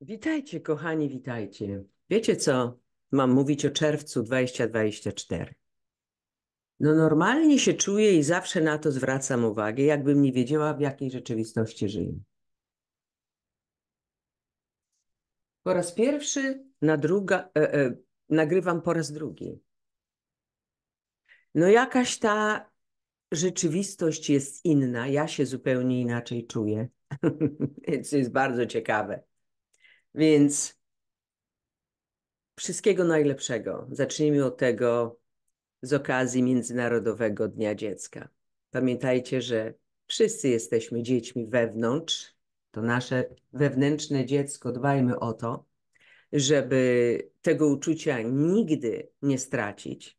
Witajcie, kochani, witajcie. Wiecie co? Mam mówić o czerwcu 2024. No, normalnie się czuję i zawsze na to zwracam uwagę, jakbym nie wiedziała, w jakiej rzeczywistości żyję. Po raz pierwszy na druga, e, e, nagrywam po raz drugi. No, jakaś ta rzeczywistość jest inna, ja się zupełnie inaczej czuję, co jest bardzo ciekawe. Więc wszystkiego najlepszego. Zacznijmy od tego z okazji Międzynarodowego Dnia Dziecka. Pamiętajcie, że wszyscy jesteśmy dziećmi wewnątrz. To nasze wewnętrzne dziecko, dbajmy o to, żeby tego uczucia nigdy nie stracić.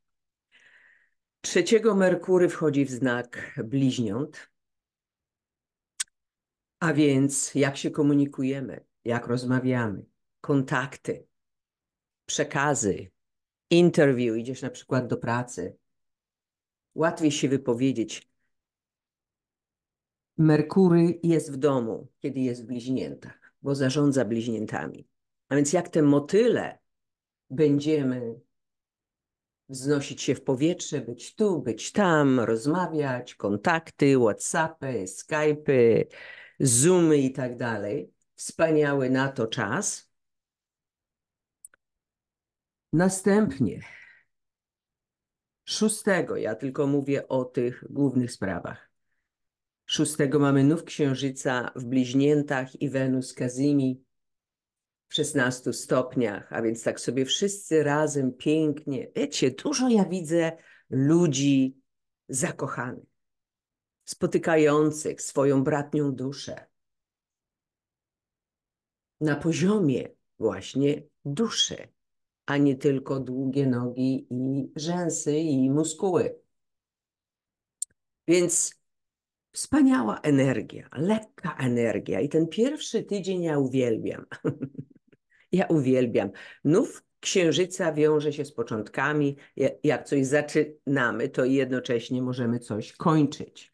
Trzeciego Merkury wchodzi w znak bliźniąt, a więc jak się komunikujemy, jak rozmawiamy, kontakty, przekazy, interview, idziesz na przykład do pracy. Łatwiej się wypowiedzieć. Merkury jest w domu, kiedy jest w bliźniętach, bo zarządza bliźniętami. A więc jak te motyle będziemy wznosić się w powietrze, być tu, być tam, rozmawiać, kontakty, WhatsAppy, Skype'y, Zoomy i tak dalej, wspaniały na to czas. Następnie, szóstego, ja tylko mówię o tych głównych sprawach. Szóstego mamy nów księżyca w bliźniętach i Wenus Kazimi w 16 stopniach, a więc tak sobie wszyscy razem pięknie. Wiecie, dużo ja widzę ludzi zakochanych, spotykających swoją bratnią duszę, na poziomie właśnie duszy, a nie tylko długie nogi i rzęsy i muskuły. Więc wspaniała energia, lekka energia. I ten pierwszy tydzień ja uwielbiam. ja uwielbiam. Nów księżyca wiąże się z początkami. Jak coś zaczynamy, to jednocześnie możemy coś kończyć.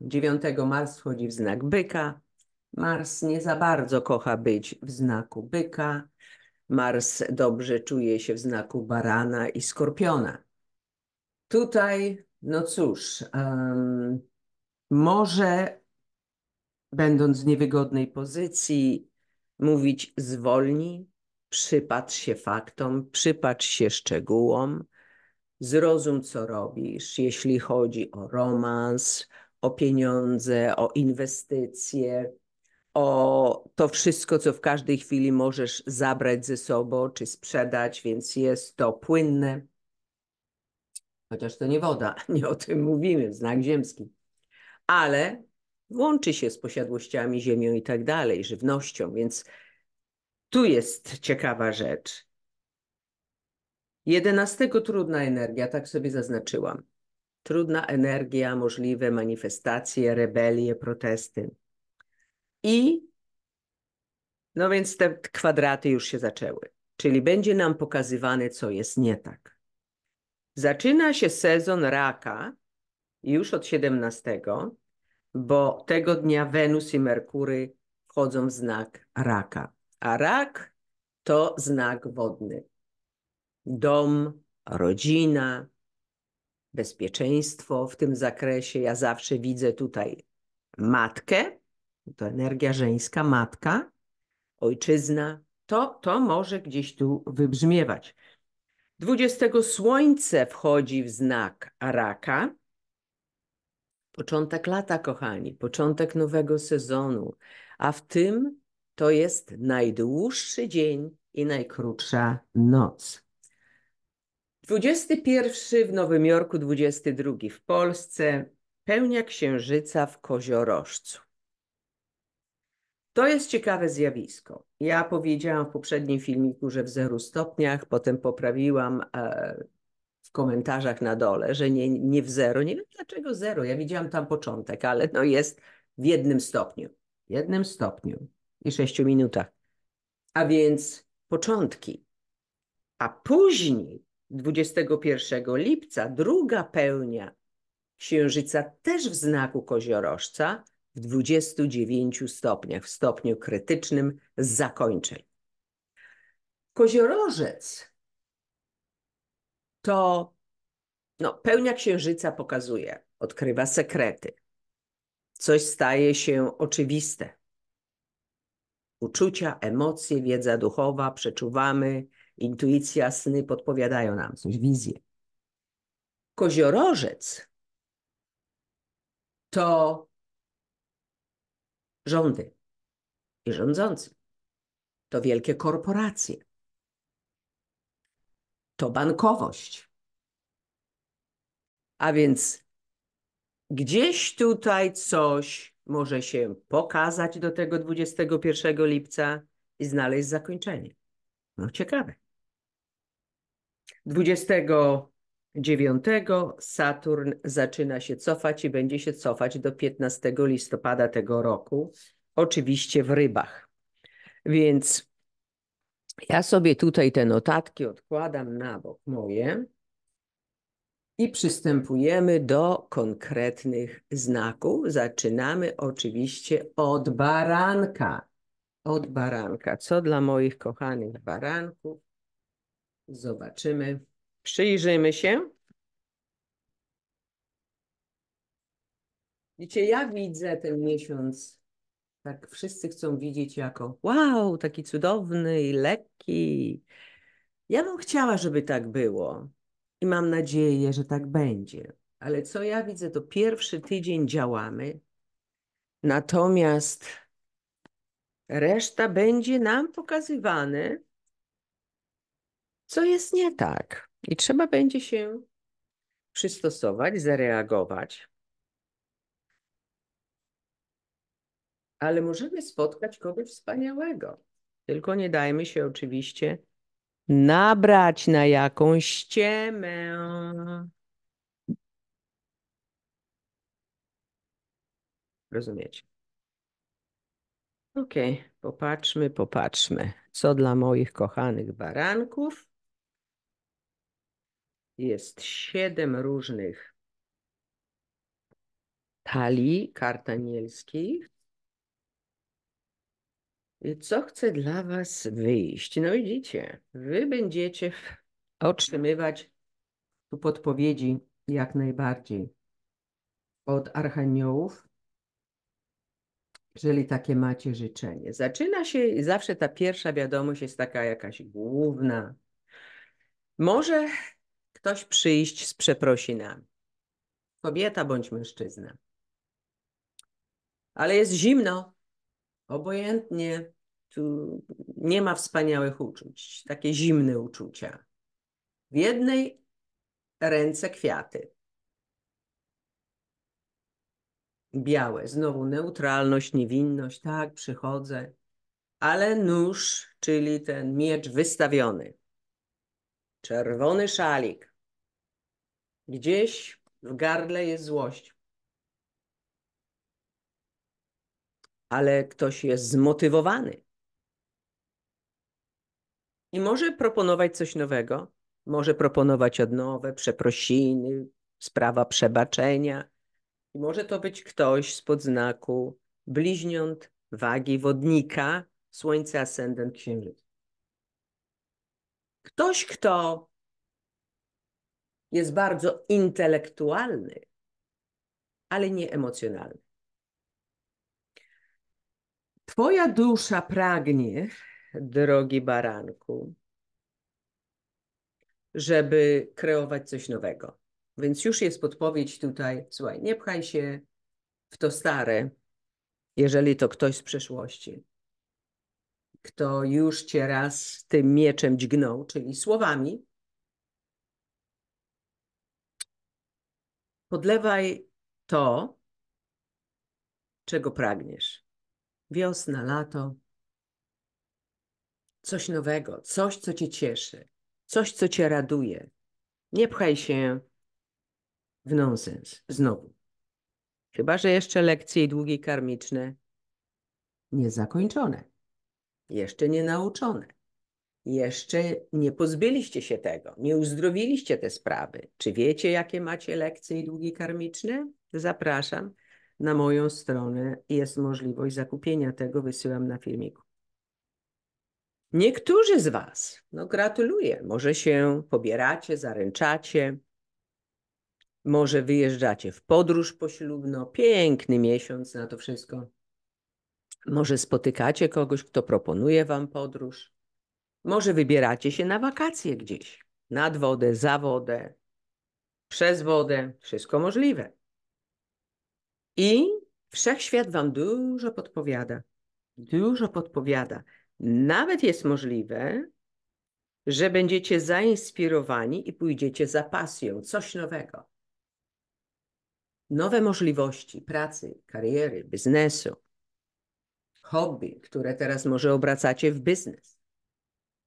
9 mm, marca wchodzi w znak byka, Mars nie za bardzo kocha być w znaku byka. Mars dobrze czuje się w znaku barana i skorpiona. Tutaj, no cóż, um, może będąc w niewygodnej pozycji, mówić zwolnij, przypatrz się faktom, przypatrz się szczegółom, zrozum, co robisz, jeśli chodzi o romans, o pieniądze, o inwestycje, o to wszystko, co w każdej chwili możesz zabrać ze sobą czy sprzedać, więc jest to płynne. Chociaż to nie woda, nie o tym mówimy, znak ziemski. Ale łączy się z posiadłościami, ziemią i tak dalej, żywnością, więc tu jest ciekawa rzecz. 11 trudna energia, tak sobie zaznaczyłam. Trudna energia, możliwe manifestacje, rebelie, protesty. I no więc te kwadraty już się zaczęły, czyli będzie nam pokazywane, co jest nie tak. Zaczyna się sezon raka już od 17, bo tego dnia Wenus i Merkury wchodzą w znak raka. A rak to znak wodny. Dom, rodzina, bezpieczeństwo w tym zakresie. Ja zawsze widzę tutaj matkę, to energia żeńska, matka, ojczyzna, to, to może gdzieś tu wybrzmiewać. 20 słońce wchodzi w znak Araka. Początek lata, kochani, początek nowego sezonu, a w tym to jest najdłuższy dzień i najkrótsza noc. 21 w Nowym Jorku, 22 w Polsce, pełnia księżyca w Koziorożcu. To jest ciekawe zjawisko. Ja powiedziałam w poprzednim filmiku, że w zeru stopniach, potem poprawiłam e, w komentarzach na dole, że nie, nie w zero. Nie wiem dlaczego zero, ja widziałam tam początek, ale no jest w jednym stopniu. Jednym stopniu i sześciu minutach. A więc początki. A później 21 lipca druga pełnia księżyca też w znaku koziorożca w 29 stopniach, w stopniu krytycznym z zakończeń. Koziorożec to no, pełnia księżyca pokazuje, odkrywa sekrety. Coś staje się oczywiste. Uczucia, emocje, wiedza duchowa, przeczuwamy, intuicja, sny podpowiadają nam coś, wizje. Koziorożec to rządy i rządzący. To wielkie korporacje. To bankowość. A więc gdzieś tutaj coś może się pokazać do tego 21 lipca i znaleźć zakończenie. No ciekawe. 20 dziewiątego Saturn zaczyna się cofać i będzie się cofać do 15 listopada tego roku, oczywiście w rybach. Więc ja sobie tutaj te notatki odkładam na bok moje i przystępujemy do konkretnych znaków. Zaczynamy oczywiście od baranka. Od baranka. Co dla moich kochanych baranków? Zobaczymy. Przyjrzymy się. Wiecie, ja widzę ten miesiąc. Tak wszyscy chcą widzieć jako wow, taki cudowny i lekki. Ja bym chciała, żeby tak było. I mam nadzieję, że tak będzie. Ale co ja widzę, to pierwszy tydzień działamy. Natomiast reszta będzie nam pokazywane, co jest nie tak. I trzeba będzie się przystosować, zareagować. Ale możemy spotkać kogoś wspaniałego. Tylko nie dajmy się oczywiście nabrać na jakąś ściemę. Rozumiecie? Okej, popatrzmy, popatrzmy. Co dla moich kochanych baranków? jest siedem różnych talii kartanielskich. I co chce dla Was wyjść? No widzicie, Wy będziecie otrzymywać tu podpowiedzi jak najbardziej od archaniołów, jeżeli takie macie życzenie. Zaczyna się i zawsze ta pierwsza wiadomość jest taka jakaś główna. Może ktoś przyjść z przeprosinami. Kobieta bądź mężczyzna. Ale jest zimno, obojętnie, tu nie ma wspaniałych uczuć, takie zimne uczucia. W jednej ręce kwiaty. Białe, znowu neutralność, niewinność, tak, przychodzę, ale nóż, czyli ten miecz wystawiony. Czerwony szalik, Gdzieś w gardle jest złość. Ale ktoś jest zmotywowany. I może proponować coś nowego, może proponować odnowę, przeprosiny, sprawa przebaczenia. I może to być ktoś spod znaku bliźniąt, wagi, wodnika, słońce, ascendent, księżyc. Ktoś, kto jest bardzo intelektualny, ale nie emocjonalny. Twoja dusza pragnie, drogi baranku, żeby kreować coś nowego. Więc już jest podpowiedź tutaj, słuchaj, nie pchaj się w to stare, jeżeli to ktoś z przeszłości, kto już cię raz tym mieczem dźgnął, czyli słowami, Podlewaj to, czego pragniesz. Wiosna, lato, coś nowego, coś, co cię cieszy, coś, co cię raduje. Nie pchaj się w nonsens znowu. Chyba, że jeszcze lekcje i długi karmiczne niezakończone, jeszcze nie nauczone jeszcze nie pozbyliście się tego, nie uzdrowiliście te sprawy. Czy wiecie, jakie macie lekcje i długi karmiczne? Zapraszam na moją stronę. Jest możliwość zakupienia tego, wysyłam na filmiku. Niektórzy z Was, no gratuluję, może się pobieracie, zaręczacie, może wyjeżdżacie w podróż poślubną, piękny miesiąc na to wszystko. Może spotykacie kogoś, kto proponuje Wam podróż. Może wybieracie się na wakacje gdzieś. Nad wodę, za wodę, przez wodę, wszystko możliwe. I wszechświat Wam dużo podpowiada. Dużo podpowiada. Nawet jest możliwe, że będziecie zainspirowani i pójdziecie za pasją, coś nowego. Nowe możliwości pracy, kariery, biznesu, hobby, które teraz może obracacie w biznes.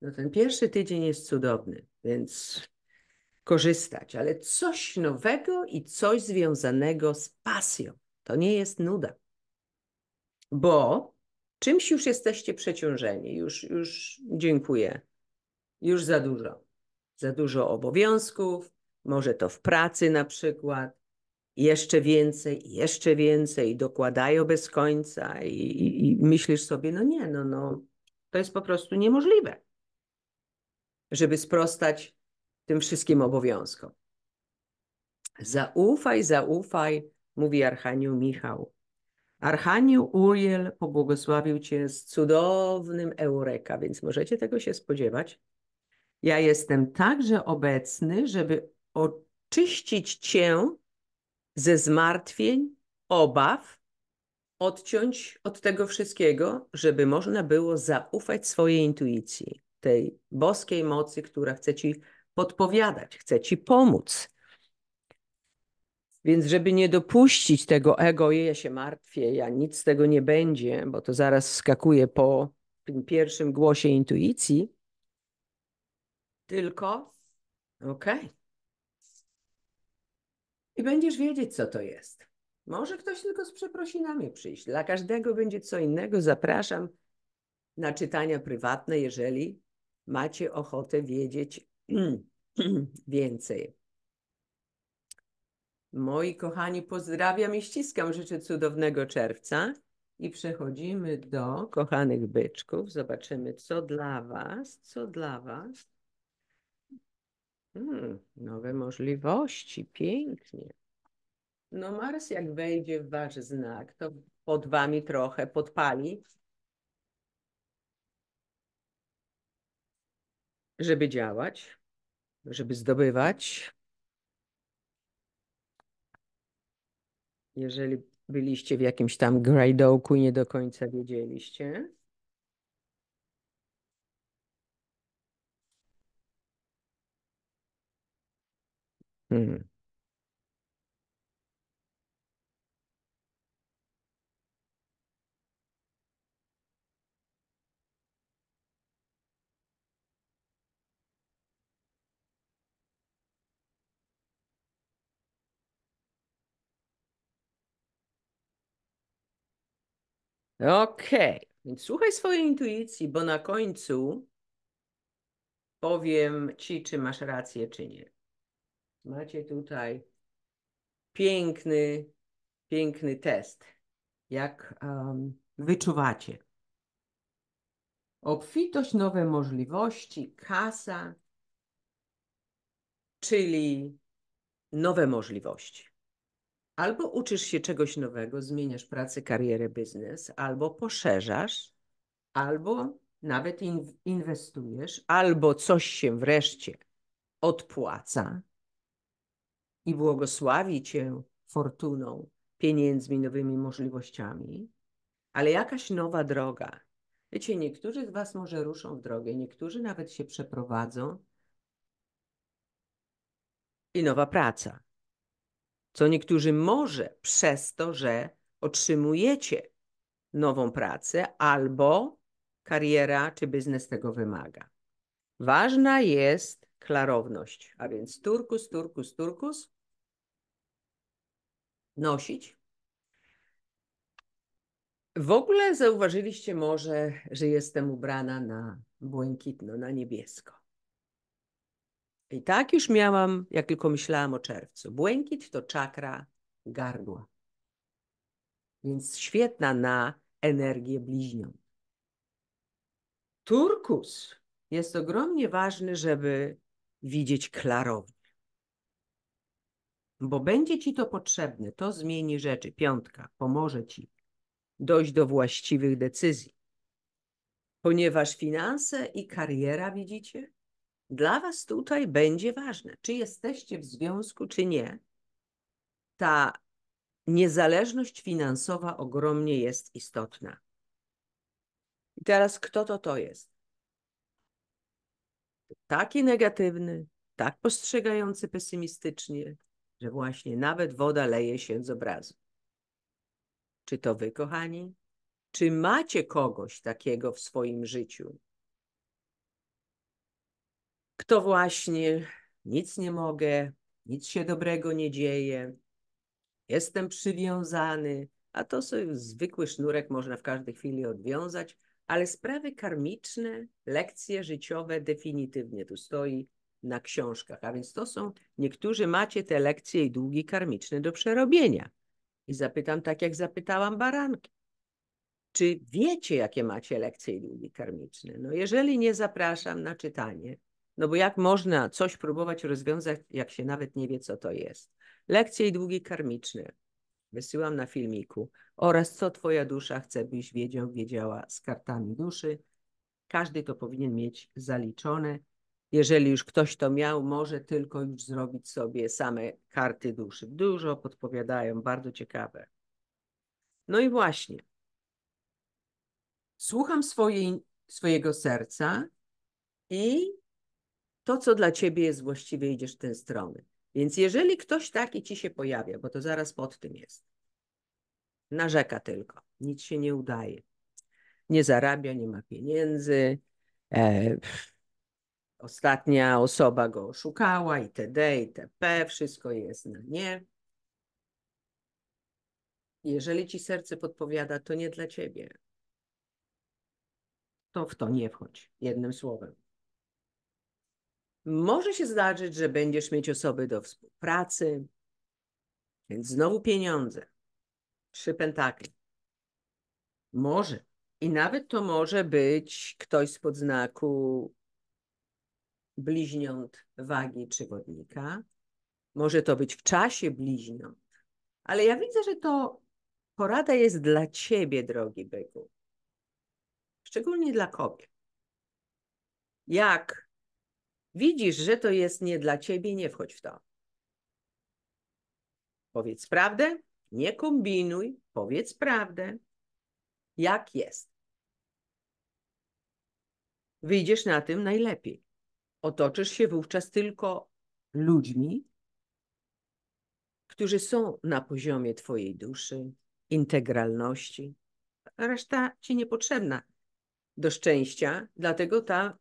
No ten pierwszy tydzień jest cudowny, więc korzystać, ale coś nowego i coś związanego z pasją. To nie jest nuda. Bo czymś już jesteście przeciążeni, już, już dziękuję, już za dużo. Za dużo obowiązków, może to w pracy na przykład, jeszcze więcej, jeszcze więcej, dokładają bez końca i, i, i myślisz sobie, no nie, no, no, to jest po prostu niemożliwe żeby sprostać tym wszystkim obowiązkom. Zaufaj, zaufaj, mówi Archanioł Michał. Archanioł Uriel pobłogosławił cię z cudownym eureka, więc możecie tego się spodziewać. Ja jestem także obecny, żeby oczyścić cię ze zmartwień, obaw, odciąć od tego wszystkiego, żeby można było zaufać swojej intuicji tej boskiej mocy, która chce ci podpowiadać, chce ci pomóc. Więc, żeby nie dopuścić tego ego, ja się martwię, ja nic z tego nie będzie, bo to zaraz skakuje po tym pierwszym głosie intuicji, tylko okej. Okay. I będziesz wiedzieć, co to jest. Może ktoś tylko z przeprosinami przyjść. Dla każdego będzie co innego. Zapraszam na czytania prywatne, jeżeli macie ochotę wiedzieć więcej. Moi kochani, pozdrawiam i ściskam. Życzę cudownego czerwca. I przechodzimy do kochanych byczków. Zobaczymy, co dla Was, co dla Was. Hmm, nowe możliwości, pięknie. No Mars jak wejdzie w Wasz znak, to pod Wami trochę podpali żeby działać, żeby zdobywać. Jeżeli byliście w jakimś tam grajdołku i nie do końca wiedzieliście. Hmm. Okej, okay. więc słuchaj swojej intuicji, bo na końcu powiem ci, czy masz rację, czy nie. Macie tutaj piękny, piękny test, jak um, wyczuwacie. Obfitość, nowe możliwości, kasa, czyli nowe możliwości albo uczysz się czegoś nowego, zmieniasz pracę, karierę, biznes, albo poszerzasz, albo nawet inwestujesz, albo coś się wreszcie odpłaca i błogosławi cię fortuną, pieniędzmi, nowymi możliwościami, ale jakaś nowa droga. Wiecie, niektórzy z Was może ruszą w drogę, niektórzy nawet się przeprowadzą i nowa praca co niektórzy może przez to, że otrzymujecie nową pracę albo kariera czy biznes tego wymaga. Ważna jest klarowność, a więc turkus, turkus, turkus. Nosić. W ogóle zauważyliście może, że jestem ubrana na błękitno, na niebiesko. I tak już miałam, jak tylko myślałam o czerwcu. Błękit to czakra gardła. Więc świetna na energię bliźnią. Turkus jest ogromnie ważny, żeby widzieć klarownie. Bo będzie ci to potrzebne, to zmieni rzeczy. Piątka pomoże ci dojść do właściwych decyzji. Ponieważ finanse i kariera, widzicie, dla Was tutaj będzie ważne, czy jesteście w związku, czy nie. Ta niezależność finansowa ogromnie jest istotna. I teraz kto to to jest? Taki negatywny, tak postrzegający pesymistycznie, że właśnie nawet woda leje się z obrazu. Czy to wy, kochani? Czy macie kogoś takiego w swoim życiu? kto właśnie nic nie mogę, nic się dobrego nie dzieje, jestem przywiązany, a to sobie zwykły sznurek można w każdej chwili odwiązać, ale sprawy karmiczne, lekcje życiowe definitywnie tu stoi na książkach, a więc to są, niektórzy macie te lekcje i długi karmiczne do przerobienia. I zapytam tak, jak zapytałam baranki. Czy wiecie, jakie macie lekcje i długi karmiczne? No jeżeli nie zapraszam na czytanie, no bo jak można coś próbować rozwiązać, jak się nawet nie wie, co to jest? Lekcje i długi karmiczne. Wysyłam na filmiku. Oraz co twoja dusza chce, byś wiedział, wiedziała z kartami duszy. Każdy to powinien mieć zaliczone. Jeżeli już ktoś to miał, może tylko już zrobić sobie same karty duszy. Dużo podpowiadają, bardzo ciekawe. No i właśnie. Słucham swojej, swojego serca i to, co dla ciebie jest właściwe, idziesz w tę stronę. Więc jeżeli ktoś taki ci się pojawia, bo to zaraz pod tym jest, narzeka tylko, nic się nie udaje, nie zarabia, nie ma pieniędzy, e, ostatnia osoba go oszukała itd., itp., wszystko jest na nie. Jeżeli ci serce podpowiada, to nie dla ciebie. To w to nie wchodź, jednym słowem. Może się zdarzyć, że będziesz mieć osoby do współpracy, więc znowu pieniądze. Trzy pentakli. Może. I nawet to może być ktoś z podznaku bliźniąt wagi czy wodnika. Może to być w czasie bliźniąt. Ale ja widzę, że to porada jest dla ciebie, drogi byku. Szczególnie dla kobiet. Jak Widzisz, że to jest nie dla ciebie, nie wchodź w to. Powiedz prawdę, nie kombinuj, powiedz prawdę, jak jest. Wyjdziesz na tym najlepiej. Otoczysz się wówczas tylko ludźmi, którzy są na poziomie Twojej duszy, integralności. Reszta Ci niepotrzebna do szczęścia, dlatego ta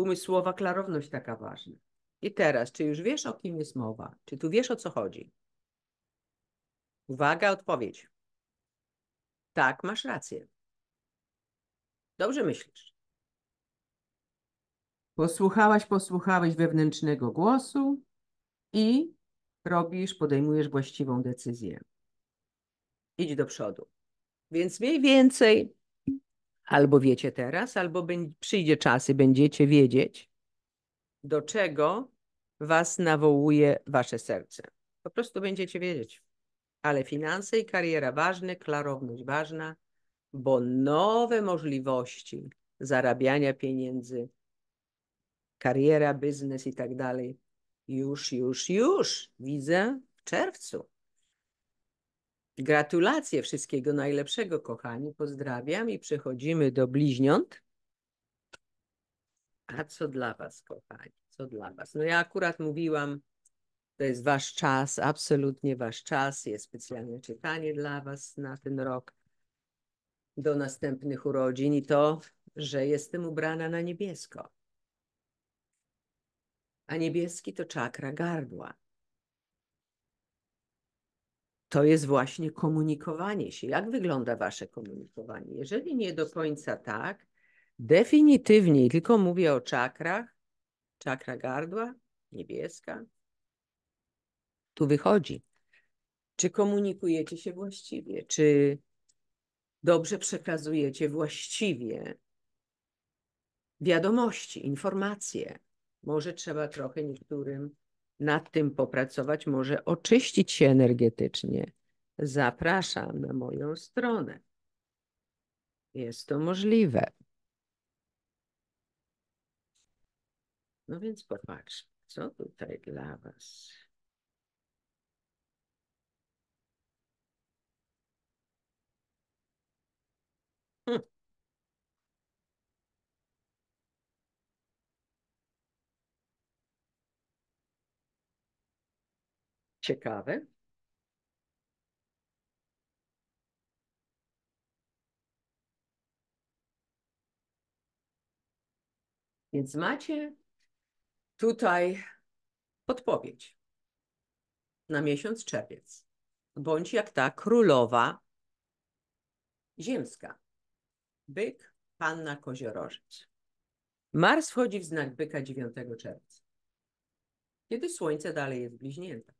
umysłowa klarowność taka ważna. I teraz, czy już wiesz, o kim jest mowa? Czy tu wiesz, o co chodzi? Uwaga, odpowiedź. Tak, masz rację. Dobrze myślisz. Posłuchałaś, posłuchałeś wewnętrznego głosu i robisz, podejmujesz właściwą decyzję. Idź do przodu. Więc mniej więcej Albo wiecie teraz, albo przyjdzie czas i będziecie wiedzieć, do czego was nawołuje wasze serce. Po prostu będziecie wiedzieć. Ale finanse i kariera ważne, klarowność ważna, bo nowe możliwości zarabiania pieniędzy, kariera, biznes i tak dalej, już, już, już widzę w czerwcu. Gratulacje, wszystkiego najlepszego, kochani. Pozdrawiam i przechodzimy do bliźniąt. A co dla Was, kochani? Co dla Was? No ja akurat mówiłam, to jest Wasz czas, absolutnie Wasz czas. Jest specjalne czytanie dla Was na ten rok do następnych urodzin i to, że jestem ubrana na niebiesko. A niebieski to czakra gardła to jest właśnie komunikowanie się. Jak wygląda Wasze komunikowanie? Jeżeli nie do końca tak, definitywnie, tylko mówię o czakrach, czakra gardła, niebieska, tu wychodzi. Czy komunikujecie się właściwie? Czy dobrze przekazujecie właściwie wiadomości, informacje? Może trzeba trochę niektórym nad tym popracować, może oczyścić się energetycznie, zapraszam na moją stronę. Jest to możliwe. No więc popatrz, co tutaj dla Was. Hmm. ciekawe. Więc macie tutaj odpowiedź na miesiąc czerwiec. Bądź jak ta królowa ziemska. Byk, panna koziorożec. Mars wchodzi w znak byka 9 czerwca, kiedy słońce dalej jest bliźnięta.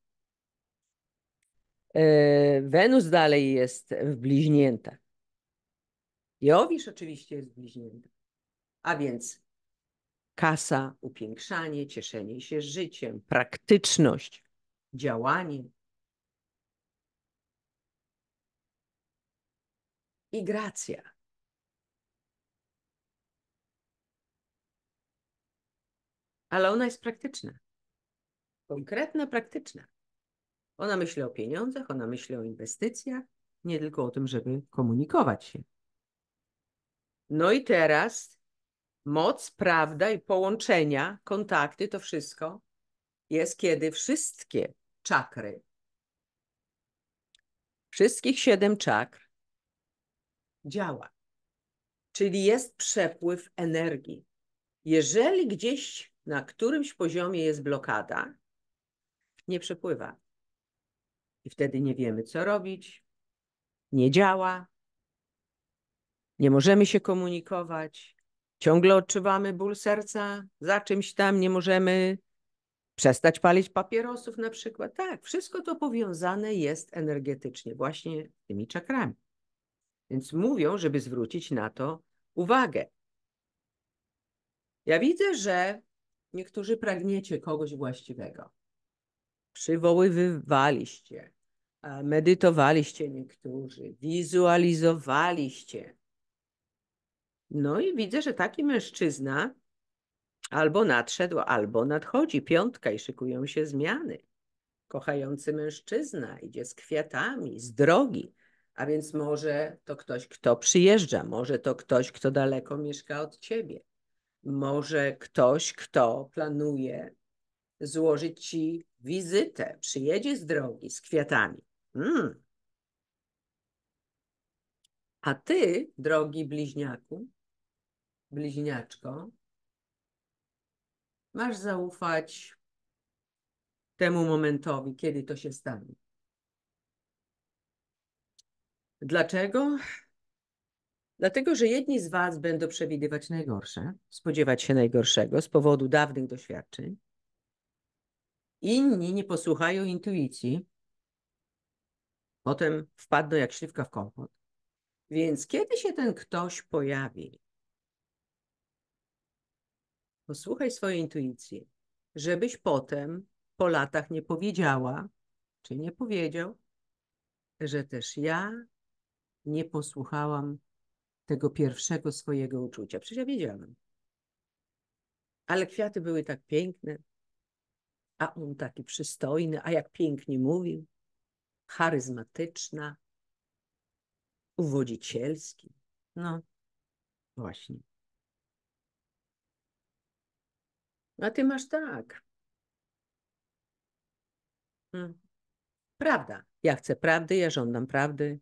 E, Wenus dalej jest w bliźniętach. Jowisz oczywiście jest w bliźniętach. A więc kasa, upiększanie, cieszenie się życiem, praktyczność, działanie. I gracja. Ale ona jest praktyczna. Konkretna, praktyczna. Ona myśli o pieniądzach, ona myśli o inwestycjach, nie tylko o tym, żeby komunikować się. No i teraz moc, prawda i połączenia, kontakty, to wszystko jest, kiedy wszystkie czakry, wszystkich siedem czakr działa. Czyli jest przepływ energii. Jeżeli gdzieś na którymś poziomie jest blokada, nie przepływa i wtedy nie wiemy, co robić, nie działa, nie możemy się komunikować, ciągle odczuwamy ból serca za czymś tam, nie możemy przestać palić papierosów na przykład. Tak, wszystko to powiązane jest energetycznie właśnie tymi czakrami. Więc mówią, żeby zwrócić na to uwagę. Ja widzę, że niektórzy pragniecie kogoś właściwego przywoływaliście, medytowaliście niektórzy, wizualizowaliście. No i widzę, że taki mężczyzna albo nadszedł, albo nadchodzi piątka i szykują się zmiany. Kochający mężczyzna idzie z kwiatami, z drogi, a więc może to ktoś, kto przyjeżdża, może to ktoś, kto daleko mieszka od ciebie, może ktoś, kto planuje złożyć ci wizytę, przyjedzie z drogi z kwiatami. Mm. A ty, drogi bliźniaku, bliźniaczko, masz zaufać temu momentowi, kiedy to się stanie. Dlaczego? Dlatego, że jedni z Was będą przewidywać najgorsze, spodziewać się najgorszego z powodu dawnych doświadczeń, Inni nie posłuchają intuicji, potem wpadną jak śliwka w kompot. Więc kiedy się ten ktoś pojawi, posłuchaj swojej intuicji, żebyś potem po latach nie powiedziała, czy nie powiedział, że też ja nie posłuchałam tego pierwszego swojego uczucia. Przecież ja wiedziałam. Ale kwiaty były tak piękne, a on taki przystojny, a jak pięknie mówił, charyzmatyczna, uwodzicielski. No, właśnie. A ty masz tak. Hmm. Prawda. Ja chcę prawdy, ja żądam prawdy.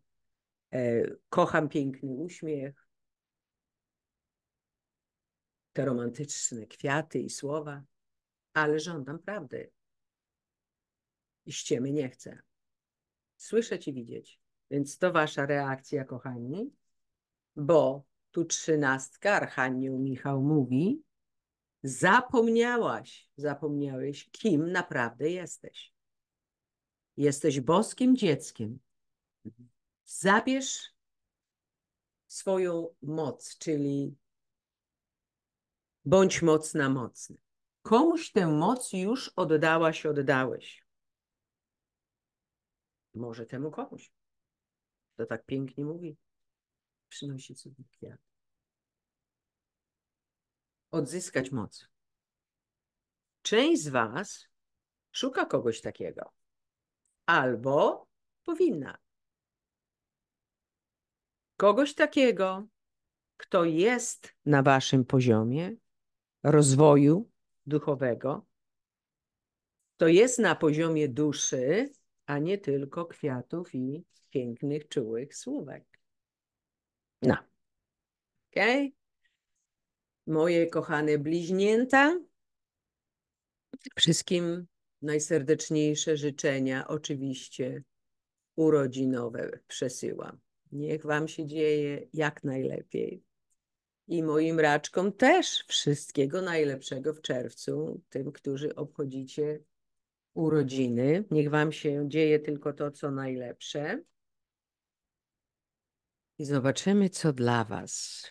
E, kocham piękny uśmiech. Te romantyczne kwiaty i słowa ale żądam prawdy. I ściemy nie chcę. Słyszeć i widzieć. Więc to wasza reakcja, kochani, bo tu trzynastka Archanioł Michał mówi, zapomniałaś, zapomniałeś, kim naprawdę jesteś. Jesteś boskim dzieckiem. Zabierz swoją moc, czyli bądź mocna, mocny. Komuś tę moc już oddałaś, oddałeś. Może temu komuś. To tak pięknie mówi. Przynosi cudownie. kwiat. Odzyskać moc. Część z Was szuka kogoś takiego. Albo powinna. Kogoś takiego, kto jest na Waszym poziomie rozwoju, duchowego, to jest na poziomie duszy, a nie tylko kwiatów i pięknych, czułych słówek. No. ok? Moje kochane bliźnięta, wszystkim najserdeczniejsze życzenia, oczywiście urodzinowe przesyłam. Niech Wam się dzieje jak najlepiej i moim raczkom też wszystkiego najlepszego w czerwcu, tym, którzy obchodzicie urodziny. Niech Wam się dzieje tylko to, co najlepsze. I zobaczymy, co dla Was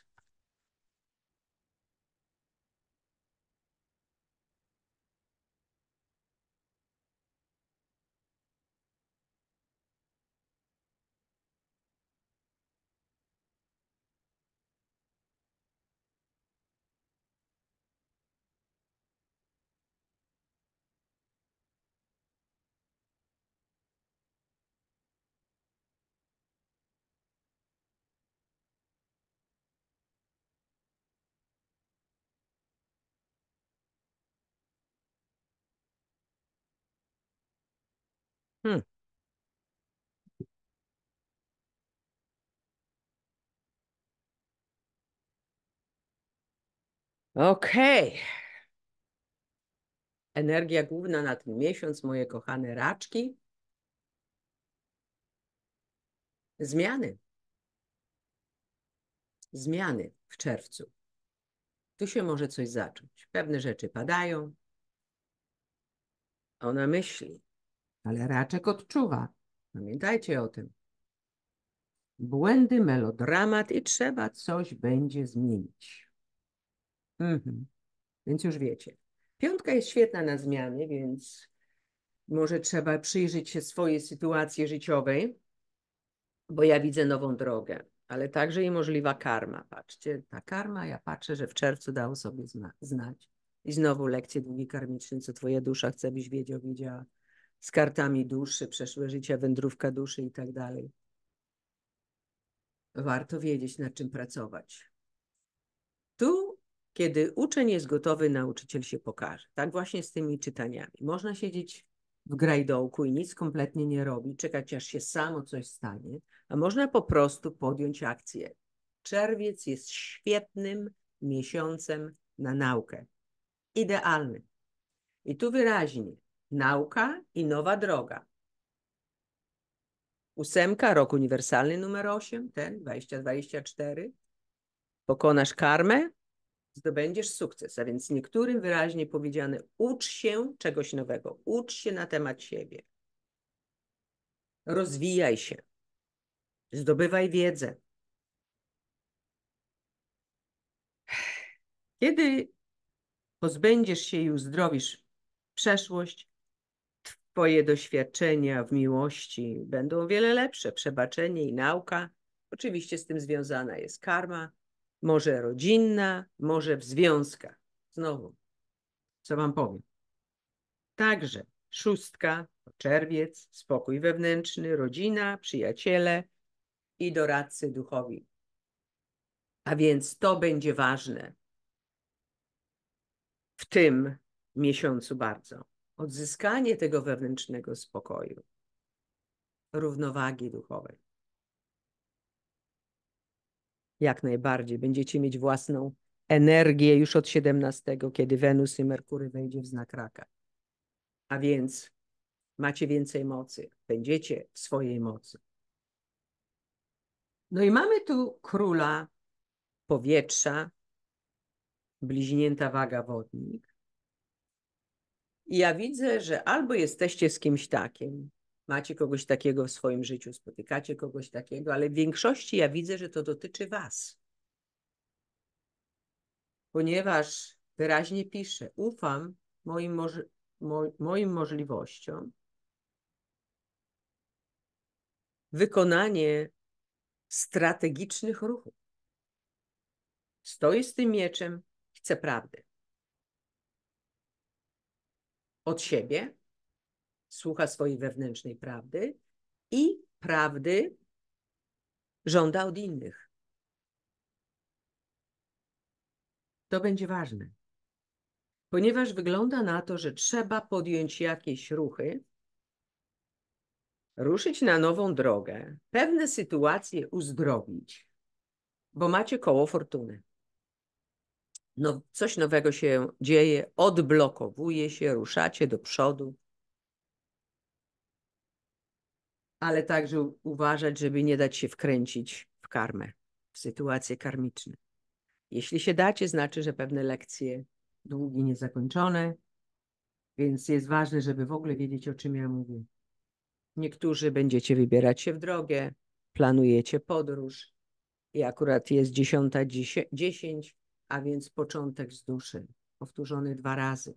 Hmm. Okej. Okay. Energia główna na ten miesiąc, moje kochane raczki. Zmiany. Zmiany w czerwcu. Tu się może coś zacząć. Pewne rzeczy padają. Ona myśli, ale raczek odczuwa. Pamiętajcie o tym. Błędy, melodramat i trzeba coś będzie zmienić. Mhm. Więc już wiecie. Piątka jest świetna na zmiany, więc może trzeba przyjrzeć się swojej sytuacji życiowej, bo ja widzę nową drogę, ale także i możliwa karma. Patrzcie, ta karma, ja patrzę, że w czerwcu dał sobie zna znać. I znowu lekcje długi karmiczne, co twoja dusza chce, byś wiedział, wiedziała z kartami duszy, przeszłe życia, wędrówka duszy i tak dalej. Warto wiedzieć, nad czym pracować. Tu, kiedy uczeń jest gotowy, nauczyciel się pokaże. Tak właśnie z tymi czytaniami. Można siedzieć w grajdołku i nic kompletnie nie robić, czekać aż się samo coś stanie, a można po prostu podjąć akcję. Czerwiec jest świetnym miesiącem na naukę. Idealny. I tu wyraźnie Nauka i nowa droga. Ósemka, rok uniwersalny numer 8, ten 2024. Pokonasz karmę, zdobędziesz sukces. A więc niektórym wyraźnie powiedziane ucz się czegoś nowego, ucz się na temat siebie. Rozwijaj się. Zdobywaj wiedzę. Kiedy pozbędziesz się i uzdrowisz przeszłość, Twoje doświadczenia w miłości będą wiele lepsze. Przebaczenie i nauka. Oczywiście z tym związana jest karma, może rodzinna, może w związkach. Znowu, co Wam powiem. Także szóstka, czerwiec, spokój wewnętrzny, rodzina, przyjaciele i doradcy duchowi. A więc to będzie ważne w tym miesiącu bardzo odzyskanie tego wewnętrznego spokoju, równowagi duchowej. Jak najbardziej będziecie mieć własną energię już od 17, kiedy Wenus i Merkury wejdzie w znak raka. A więc macie więcej mocy, będziecie w swojej mocy. No i mamy tu króla powietrza, bliźnięta waga wodnik, i ja widzę, że albo jesteście z kimś takim, macie kogoś takiego w swoim życiu, spotykacie kogoś takiego, ale w większości ja widzę, że to dotyczy Was. Ponieważ wyraźnie piszę, ufam moim, moż mo moim możliwościom. Wykonanie strategicznych ruchów. Stoję z tym mieczem, chcę prawdy od siebie, słucha swojej wewnętrznej prawdy i prawdy żąda od innych. To będzie ważne, ponieważ wygląda na to, że trzeba podjąć jakieś ruchy, ruszyć na nową drogę, pewne sytuacje uzdrowić, bo macie koło fortuny no, coś nowego się dzieje, odblokowuje się, ruszacie do przodu. Ale także uważać, żeby nie dać się wkręcić w karmę, w sytuacje karmiczne. Jeśli się dacie, znaczy, że pewne lekcje długi niezakończone, więc jest ważne, żeby w ogóle wiedzieć, o czym ja mówię. Niektórzy będziecie wybierać się w drogę, planujecie podróż i akurat jest dziesiąta dziesięć, a więc początek z duszy, powtórzony dwa razy.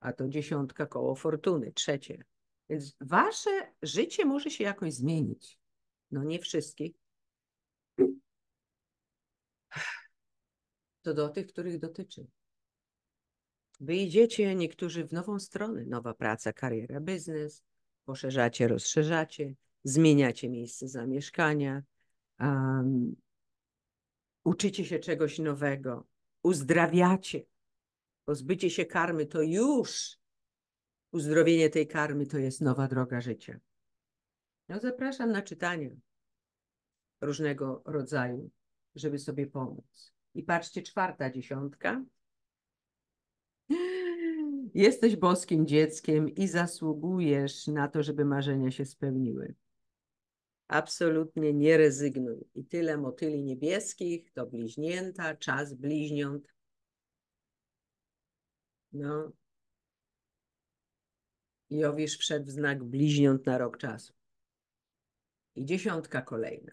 A to dziesiątka koło fortuny, trzecie. Więc wasze życie może się jakoś zmienić. No nie wszystkich. To do tych, których dotyczy. idziecie niektórzy w nową stronę, nowa praca, kariera, biznes, poszerzacie, rozszerzacie, zmieniacie miejsce zamieszkania, um, uczycie się czegoś nowego, uzdrawiacie. Pozbycie się karmy to już uzdrowienie tej karmy, to jest nowa droga życia. No zapraszam na czytanie różnego rodzaju, żeby sobie pomóc. I patrzcie, czwarta dziesiątka. Jesteś boskim dzieckiem i zasługujesz na to, żeby marzenia się spełniły absolutnie nie rezygnuj. I tyle motyli niebieskich to bliźnięta, czas bliźniąt. No. Jowisz wszedł w znak bliźniąt na rok czasu. I dziesiątka kolejna.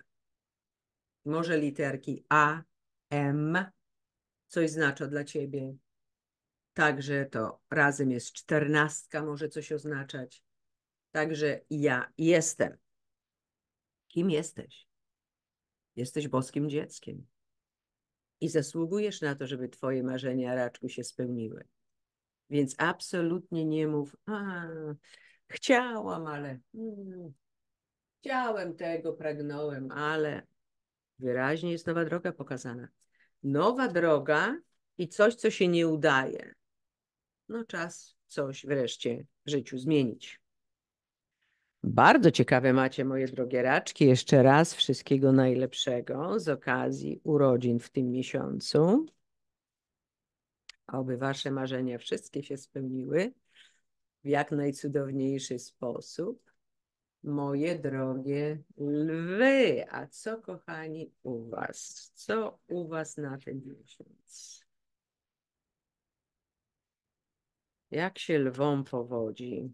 Może literki A, M coś znaczą dla ciebie. Także to razem jest czternastka, może coś oznaczać. Także ja jestem. Kim jesteś? Jesteś boskim dzieckiem i zasługujesz na to, żeby twoje marzenia raczku się spełniły. Więc absolutnie nie mów, a chciałam, ale mm, chciałem tego, pragnąłem, ale wyraźnie jest nowa droga pokazana. Nowa droga i coś, co się nie udaje. No czas coś wreszcie w życiu zmienić. Bardzo ciekawe macie, moje drogie raczki. Jeszcze raz wszystkiego najlepszego z okazji urodzin w tym miesiącu. Oby Wasze marzenia wszystkie się spełniły w jak najcudowniejszy sposób. Moje drogie lwy, a co kochani u Was? Co u Was na ten miesiąc? Jak się lwom powodzi?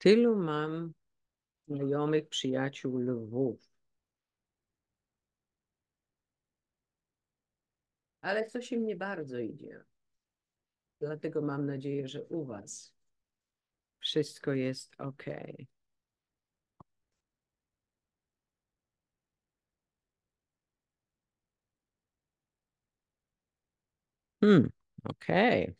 Tylu mam znajomych, przyjaciół, lwów. Ale coś im nie bardzo idzie. Dlatego mam nadzieję, że u Was wszystko jest ok. Hmm, okej. Okay.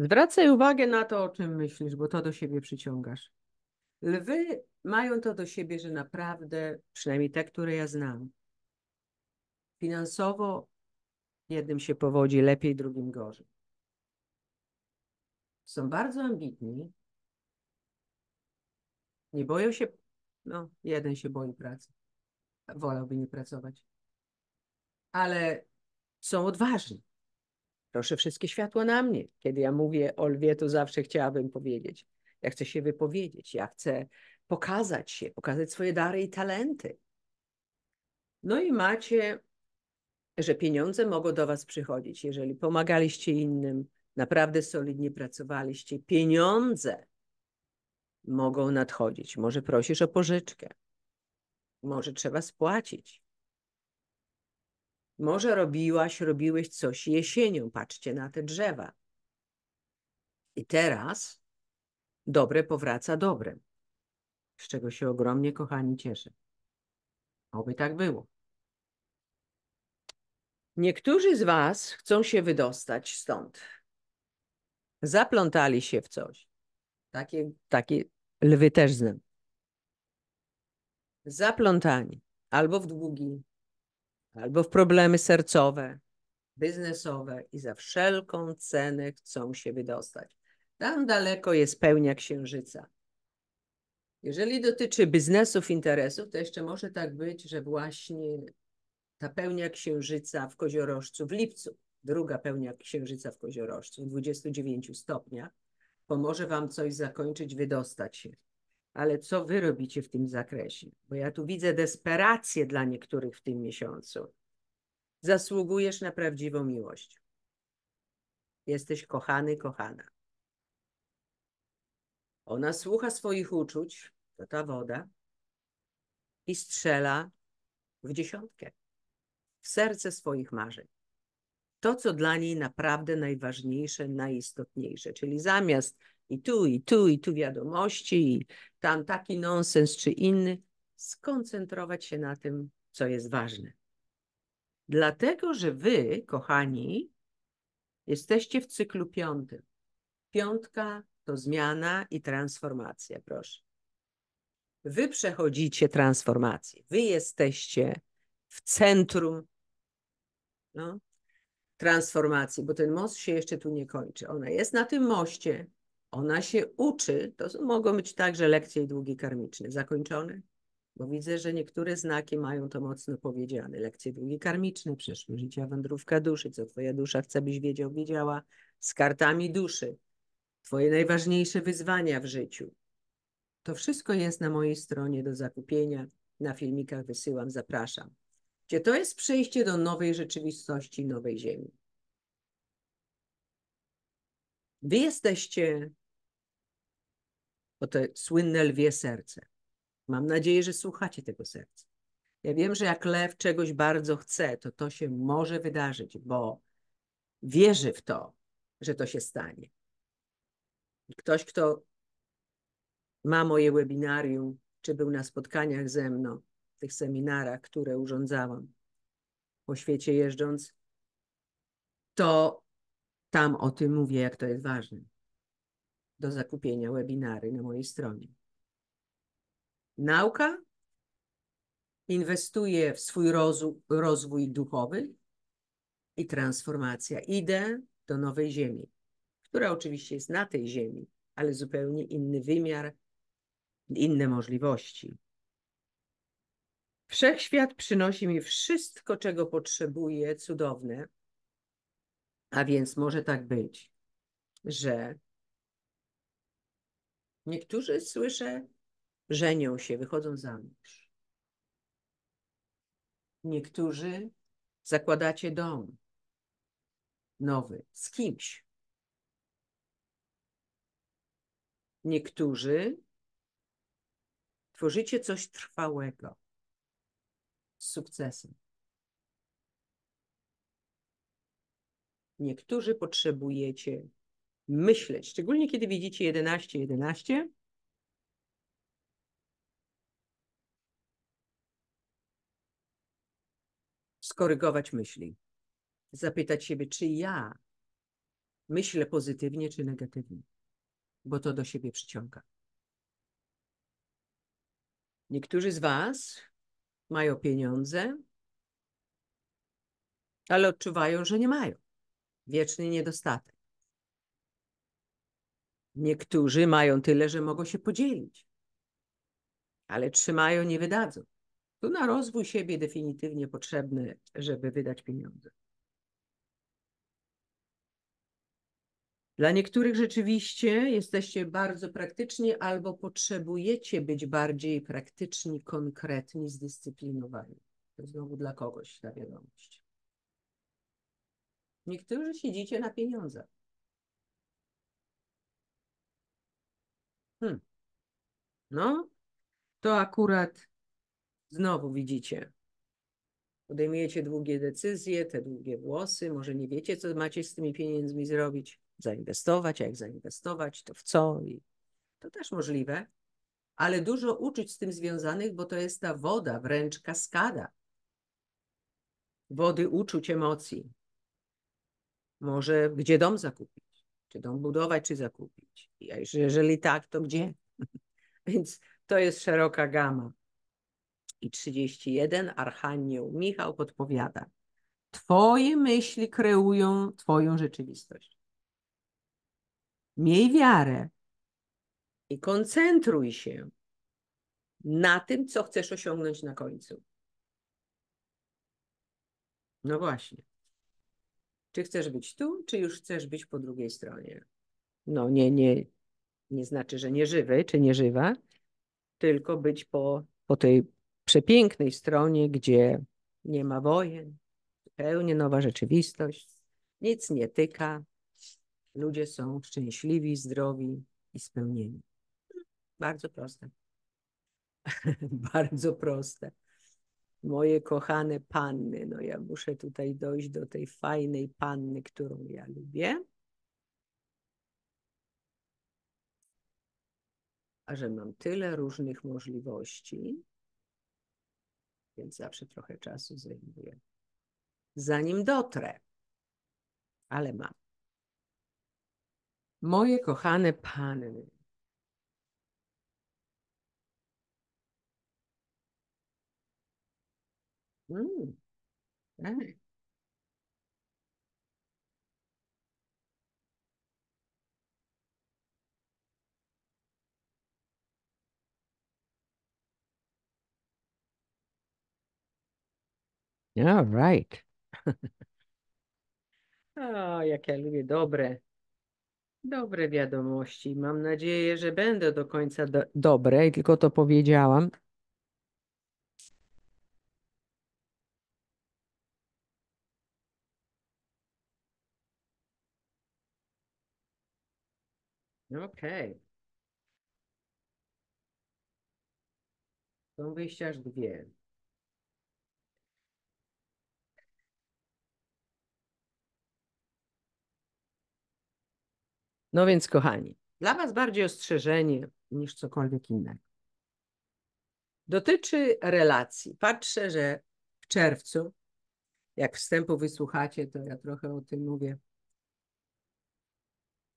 Zwracaj uwagę na to, o czym myślisz, bo to do siebie przyciągasz. Lwy mają to do siebie, że naprawdę, przynajmniej te, które ja znam, finansowo jednym się powodzi lepiej, drugim gorzej. Są bardzo ambitni, nie boją się, no jeden się boi pracy, wolałby nie pracować, ale są odważni. Proszę wszystkie światła na mnie. Kiedy ja mówię o lwie, to zawsze chciałabym powiedzieć. Ja chcę się wypowiedzieć, ja chcę pokazać się, pokazać swoje dary i talenty. No i macie, że pieniądze mogą do Was przychodzić, jeżeli pomagaliście innym, naprawdę solidnie pracowaliście. Pieniądze mogą nadchodzić. Może prosisz o pożyczkę, może trzeba spłacić. Może robiłaś, robiłeś coś jesienią, patrzcie na te drzewa. I teraz dobre powraca dobrem, z czego się ogromnie, kochani, cieszę. Oby tak było. Niektórzy z Was chcą się wydostać stąd. Zaplątali się w coś. Takie, takie lwy też znam. Zaplątani albo w długi, albo w problemy sercowe, biznesowe i za wszelką cenę chcą się wydostać. Tam daleko jest pełnia księżyca. Jeżeli dotyczy biznesów, interesów, to jeszcze może tak być, że właśnie ta pełnia księżyca w koziorożcu w lipcu, druga pełnia księżyca w koziorożcu, 29 stopniach, pomoże Wam coś zakończyć, wydostać się ale co wy robicie w tym zakresie? Bo ja tu widzę desperację dla niektórych w tym miesiącu. Zasługujesz na prawdziwą miłość. Jesteś kochany, kochana. Ona słucha swoich uczuć, to ta woda, i strzela w dziesiątkę, w serce swoich marzeń to, co dla niej naprawdę najważniejsze, najistotniejsze. Czyli zamiast i tu, i tu, i tu wiadomości, i tam taki nonsens czy inny, skoncentrować się na tym, co jest ważne. Dlatego, że wy, kochani, jesteście w cyklu piątym. Piątka to zmiana i transformacja, proszę. Wy przechodzicie transformację. Wy jesteście w centrum no, transformacji, bo ten most się jeszcze tu nie kończy. Ona jest na tym moście, ona się uczy. To mogą być także lekcje i długi karmiczne zakończone, bo widzę, że niektóre znaki mają to mocno powiedziane. Lekcje długi karmiczne, przeszły życia, wędrówka duszy, co twoja dusza chce, byś wiedział, wiedziała, z kartami duszy, twoje najważniejsze wyzwania w życiu. To wszystko jest na mojej stronie do zakupienia. Na filmikach wysyłam, zapraszam. Gdzie to jest przejście do nowej rzeczywistości, nowej ziemi. Wy jesteście o te słynne lwie serce. Mam nadzieję, że słuchacie tego serca. Ja wiem, że jak lew czegoś bardzo chce, to to się może wydarzyć, bo wierzy w to, że to się stanie. Ktoś, kto ma moje webinarium, czy był na spotkaniach ze mną, tych seminarach, które urządzałam po świecie jeżdżąc, to tam o tym mówię, jak to jest ważne. Do zakupienia webinary na mojej stronie. Nauka inwestuje w swój rozwój duchowy i transformacja. Idę do nowej ziemi, która oczywiście jest na tej ziemi, ale zupełnie inny wymiar, inne możliwości. Wszechświat przynosi mi wszystko, czego potrzebuję, cudowne. A więc może tak być, że niektórzy słyszę, żenią się, wychodzą za mąż. Niektórzy zakładacie dom nowy z kimś. Niektórzy tworzycie coś trwałego z sukcesem. Niektórzy potrzebujecie myśleć, szczególnie kiedy widzicie 11, 11. Skorygować myśli. Zapytać siebie, czy ja myślę pozytywnie, czy negatywnie, bo to do siebie przyciąga. Niektórzy z Was mają pieniądze, ale odczuwają, że nie mają. Wieczny niedostatek. Niektórzy mają tyle, że mogą się podzielić, ale trzymają, nie wydadzą. Tu na rozwój siebie definitywnie potrzebne, żeby wydać pieniądze. Dla niektórych rzeczywiście jesteście bardzo praktyczni albo potrzebujecie być bardziej praktyczni, konkretni, zdyscyplinowani. To znowu dla kogoś ta wiadomość. Niektórzy siedzicie na pieniądzach. Hmm. No, to akurat znowu widzicie. Podejmujecie długie decyzje, te długie włosy, może nie wiecie, co macie z tymi pieniędzmi zrobić zainwestować, a jak zainwestować, to w co i to też możliwe, ale dużo uczuć z tym związanych, bo to jest ta woda, wręcz kaskada wody uczuć, emocji. Może gdzie dom zakupić, czy dom budować, czy zakupić. Jeżeli tak, to gdzie? Więc to jest szeroka gama. I 31 Archanioł Michał podpowiada: Twoje myśli kreują Twoją rzeczywistość. Miej wiarę. I koncentruj się na tym, co chcesz osiągnąć na końcu. No właśnie. Czy chcesz być tu, czy już chcesz być po drugiej stronie? No nie, nie, nie znaczy, że nie żywy, czy nie żywa, tylko być po, po tej przepięknej stronie, gdzie nie ma wojen, zupełnie nowa rzeczywistość, nic nie tyka, ludzie są szczęśliwi, zdrowi i spełnieni. Bardzo proste. Bardzo proste. Moje kochane panny, no ja muszę tutaj dojść do tej fajnej panny, którą ja lubię. A że mam tyle różnych możliwości, więc zawsze trochę czasu zajmuję, zanim dotrę. Ale mam. Moje kochane panny, mm. yeah, right. O, jakie ja lubię dobre. Dobre wiadomości. Mam nadzieję, że będę do końca do dobre tylko to powiedziałam. Okej. Okay. Są wyjścia aż dwie. No więc, kochani, dla Was bardziej ostrzeżenie niż cokolwiek innego. Dotyczy relacji. Patrzę, że w czerwcu, jak wstępu wysłuchacie, to ja trochę o tym mówię.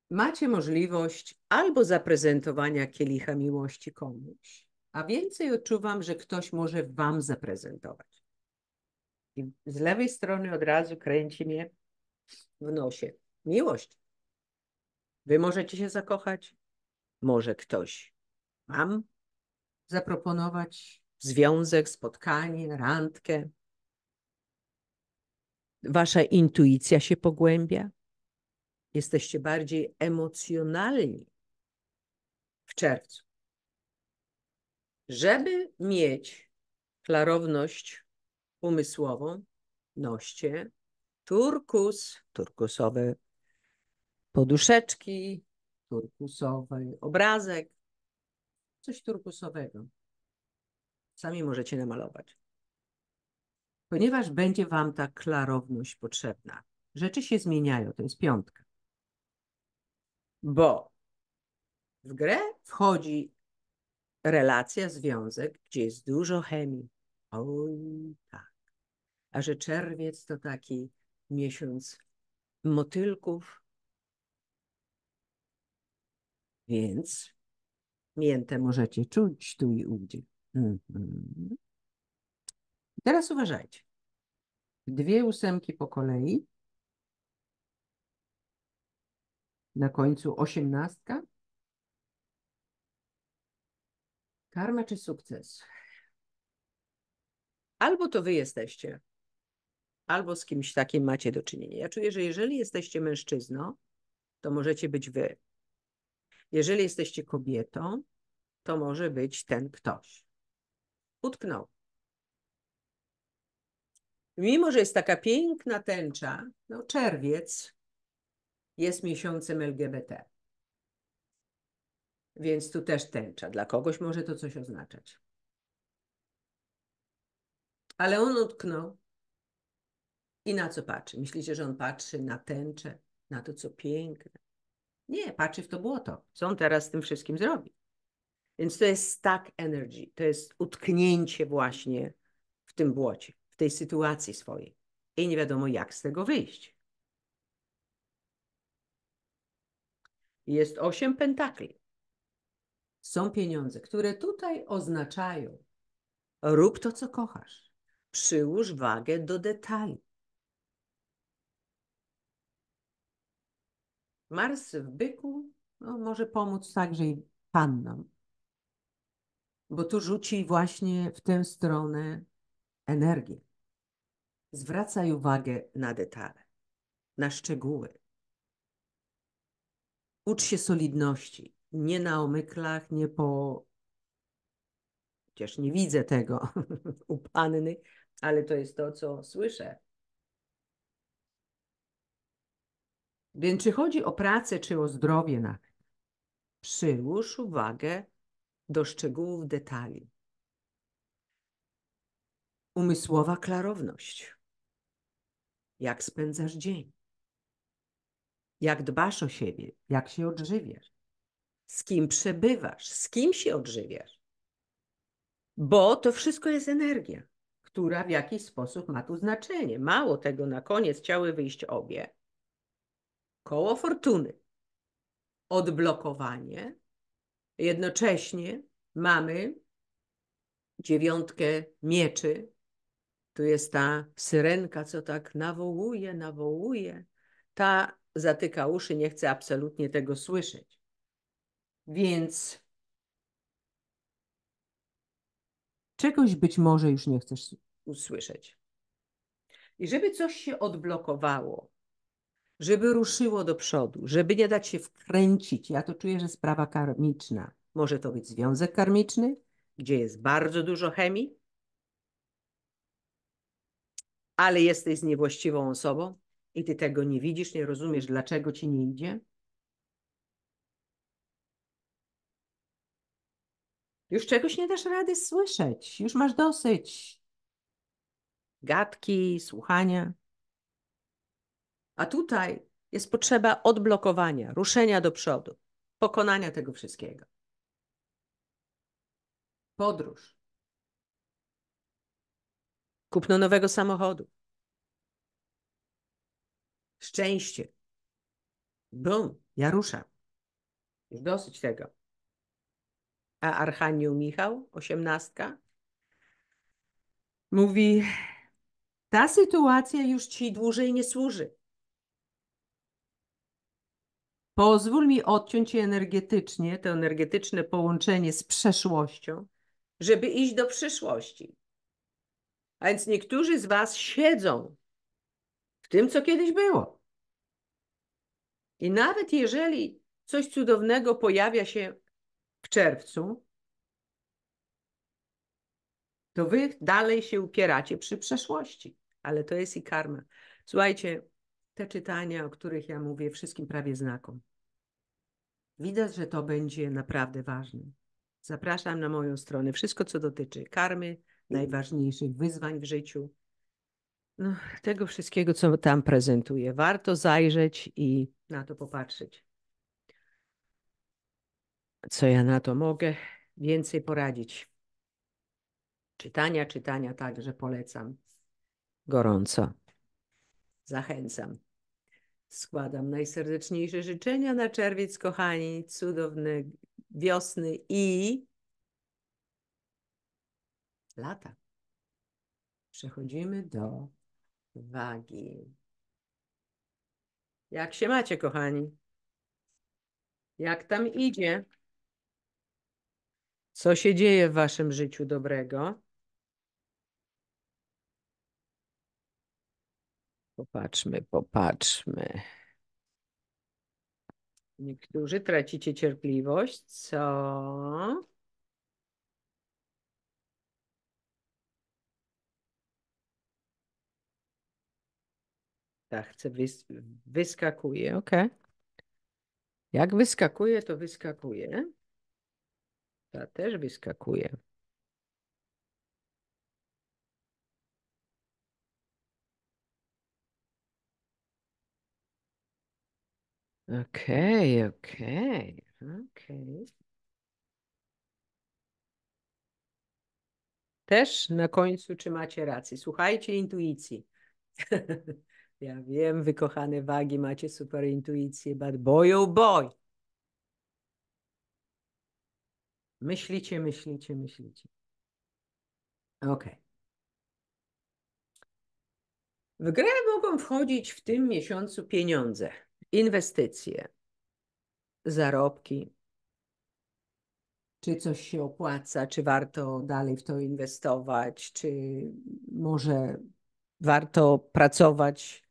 Macie możliwość albo zaprezentowania kielicha miłości komuś, a więcej odczuwam, że ktoś może Wam zaprezentować. I z lewej strony od razu kręci mnie w nosie. Miłość Wy możecie się zakochać, może ktoś wam zaproponować związek, spotkanie, randkę. Wasza intuicja się pogłębia, jesteście bardziej emocjonalni w czerwcu. Żeby mieć klarowność umysłową, noście turkus, turkusowy poduszeczki turkusowej, obrazek, coś turkusowego. Sami możecie namalować. Ponieważ będzie Wam ta klarowność potrzebna. Rzeczy się zmieniają, to jest piątka. Bo w grę wchodzi relacja, związek, gdzie jest dużo chemii. Oj, tak. A że czerwiec to taki miesiąc motylków, więc miętę możecie czuć tu i ówdzie. Mhm. Teraz uważajcie. Dwie ósemki po kolei. Na końcu osiemnastka. Karma czy sukces? Albo to wy jesteście, albo z kimś takim macie do czynienia. Ja czuję, że jeżeli jesteście mężczyzną, to możecie być wy. Jeżeli jesteście kobietą, to może być ten ktoś. Utknął. Mimo, że jest taka piękna tęcza, no czerwiec jest miesiącem LGBT. Więc tu też tęcza. Dla kogoś może to coś oznaczać. Ale on utknął. I na co patrzy? Myślicie, że on patrzy na tęczę, na to, co piękne, nie, patrzy w to błoto. Co on teraz z tym wszystkim zrobi? Więc to jest stack energy, to jest utknięcie właśnie w tym błocie, w tej sytuacji swojej. I nie wiadomo, jak z tego wyjść. Jest osiem pentakli. Są pieniądze, które tutaj oznaczają rób to, co kochasz. Przyłóż wagę do detali. Mars w byku no, może pomóc także i pannom, bo tu rzuci właśnie w tę stronę energię. Zwracaj uwagę na detale, na szczegóły. Ucz się solidności, nie na omyklach, nie po. Chociaż nie widzę tego u panny, ale to jest to, co słyszę Więc czy chodzi o pracę, czy o zdrowie nawet, przyłóż uwagę do szczegółów, detali. Umysłowa klarowność. Jak spędzasz dzień? Jak dbasz o siebie? Jak się odżywiasz? Z kim przebywasz? Z kim się odżywiasz? Bo to wszystko jest energia, która w jakiś sposób ma tu znaczenie. Mało tego, na koniec chciały wyjść obie koło fortuny. Odblokowanie. Jednocześnie mamy dziewiątkę mieczy. Tu jest ta syrenka, co tak nawołuje, nawołuje. Ta zatyka uszy, nie chce absolutnie tego słyszeć. Więc czegoś być może już nie chcesz usłyszeć. I żeby coś się odblokowało, żeby ruszyło do przodu, żeby nie dać się wkręcić. Ja to czuję, że sprawa karmiczna. Może to być związek karmiczny, gdzie jest bardzo dużo chemii, ale jesteś z niewłaściwą osobą i ty tego nie widzisz, nie rozumiesz, dlaczego ci nie idzie. Już czegoś nie dasz rady słyszeć, już masz dosyć gadki, słuchania. A tutaj jest potrzeba odblokowania, ruszenia do przodu, pokonania tego wszystkiego. Podróż. Kupno nowego samochodu. Szczęście. Bum, ja ruszam. Już dosyć tego. A Archanioł Michał, osiemnastka, mówi: Ta sytuacja już ci dłużej nie służy. Pozwól mi odciąć energetycznie, to energetyczne połączenie z przeszłością, żeby iść do przyszłości. A więc niektórzy z Was siedzą w tym, co kiedyś było. I nawet jeżeli coś cudownego pojawia się w czerwcu, to Wy dalej się upieracie przy przeszłości. Ale to jest i karma. Słuchajcie, te czytania, o których ja mówię, wszystkim prawie znakom. Widać, że to będzie naprawdę ważne. Zapraszam na moją stronę. Wszystko, co dotyczy karmy, najważniejszych wyzwań w życiu, no, tego wszystkiego, co tam prezentuję. Warto zajrzeć i na to popatrzeć. Co ja na to mogę więcej poradzić? Czytania, czytania także polecam gorąco. Zachęcam. Składam najserdeczniejsze życzenia na czerwiec, kochani, cudowne wiosny i lata. Przechodzimy do wagi. Jak się macie, kochani? Jak tam idzie? Co się dzieje w waszym życiu dobrego? Popatrzmy, popatrzmy. Niektórzy tracicie cierpliwość, co? Tak, chcę wys wyskakuje, ok. Jak wyskakuje, to wyskakuje. Ta też wyskakuje. Okay, okay, okay. Też na końcu, czy macie rację? Słuchajcie intuicji. ja wiem, wykochane wagi, macie super intuicję, but boy oh boy. Myślicie, myślicie, myślicie. Okej. Okay. W grę mogą wchodzić w tym miesiącu pieniądze inwestycje, zarobki, czy coś się opłaca, czy warto dalej w to inwestować, czy może warto pracować,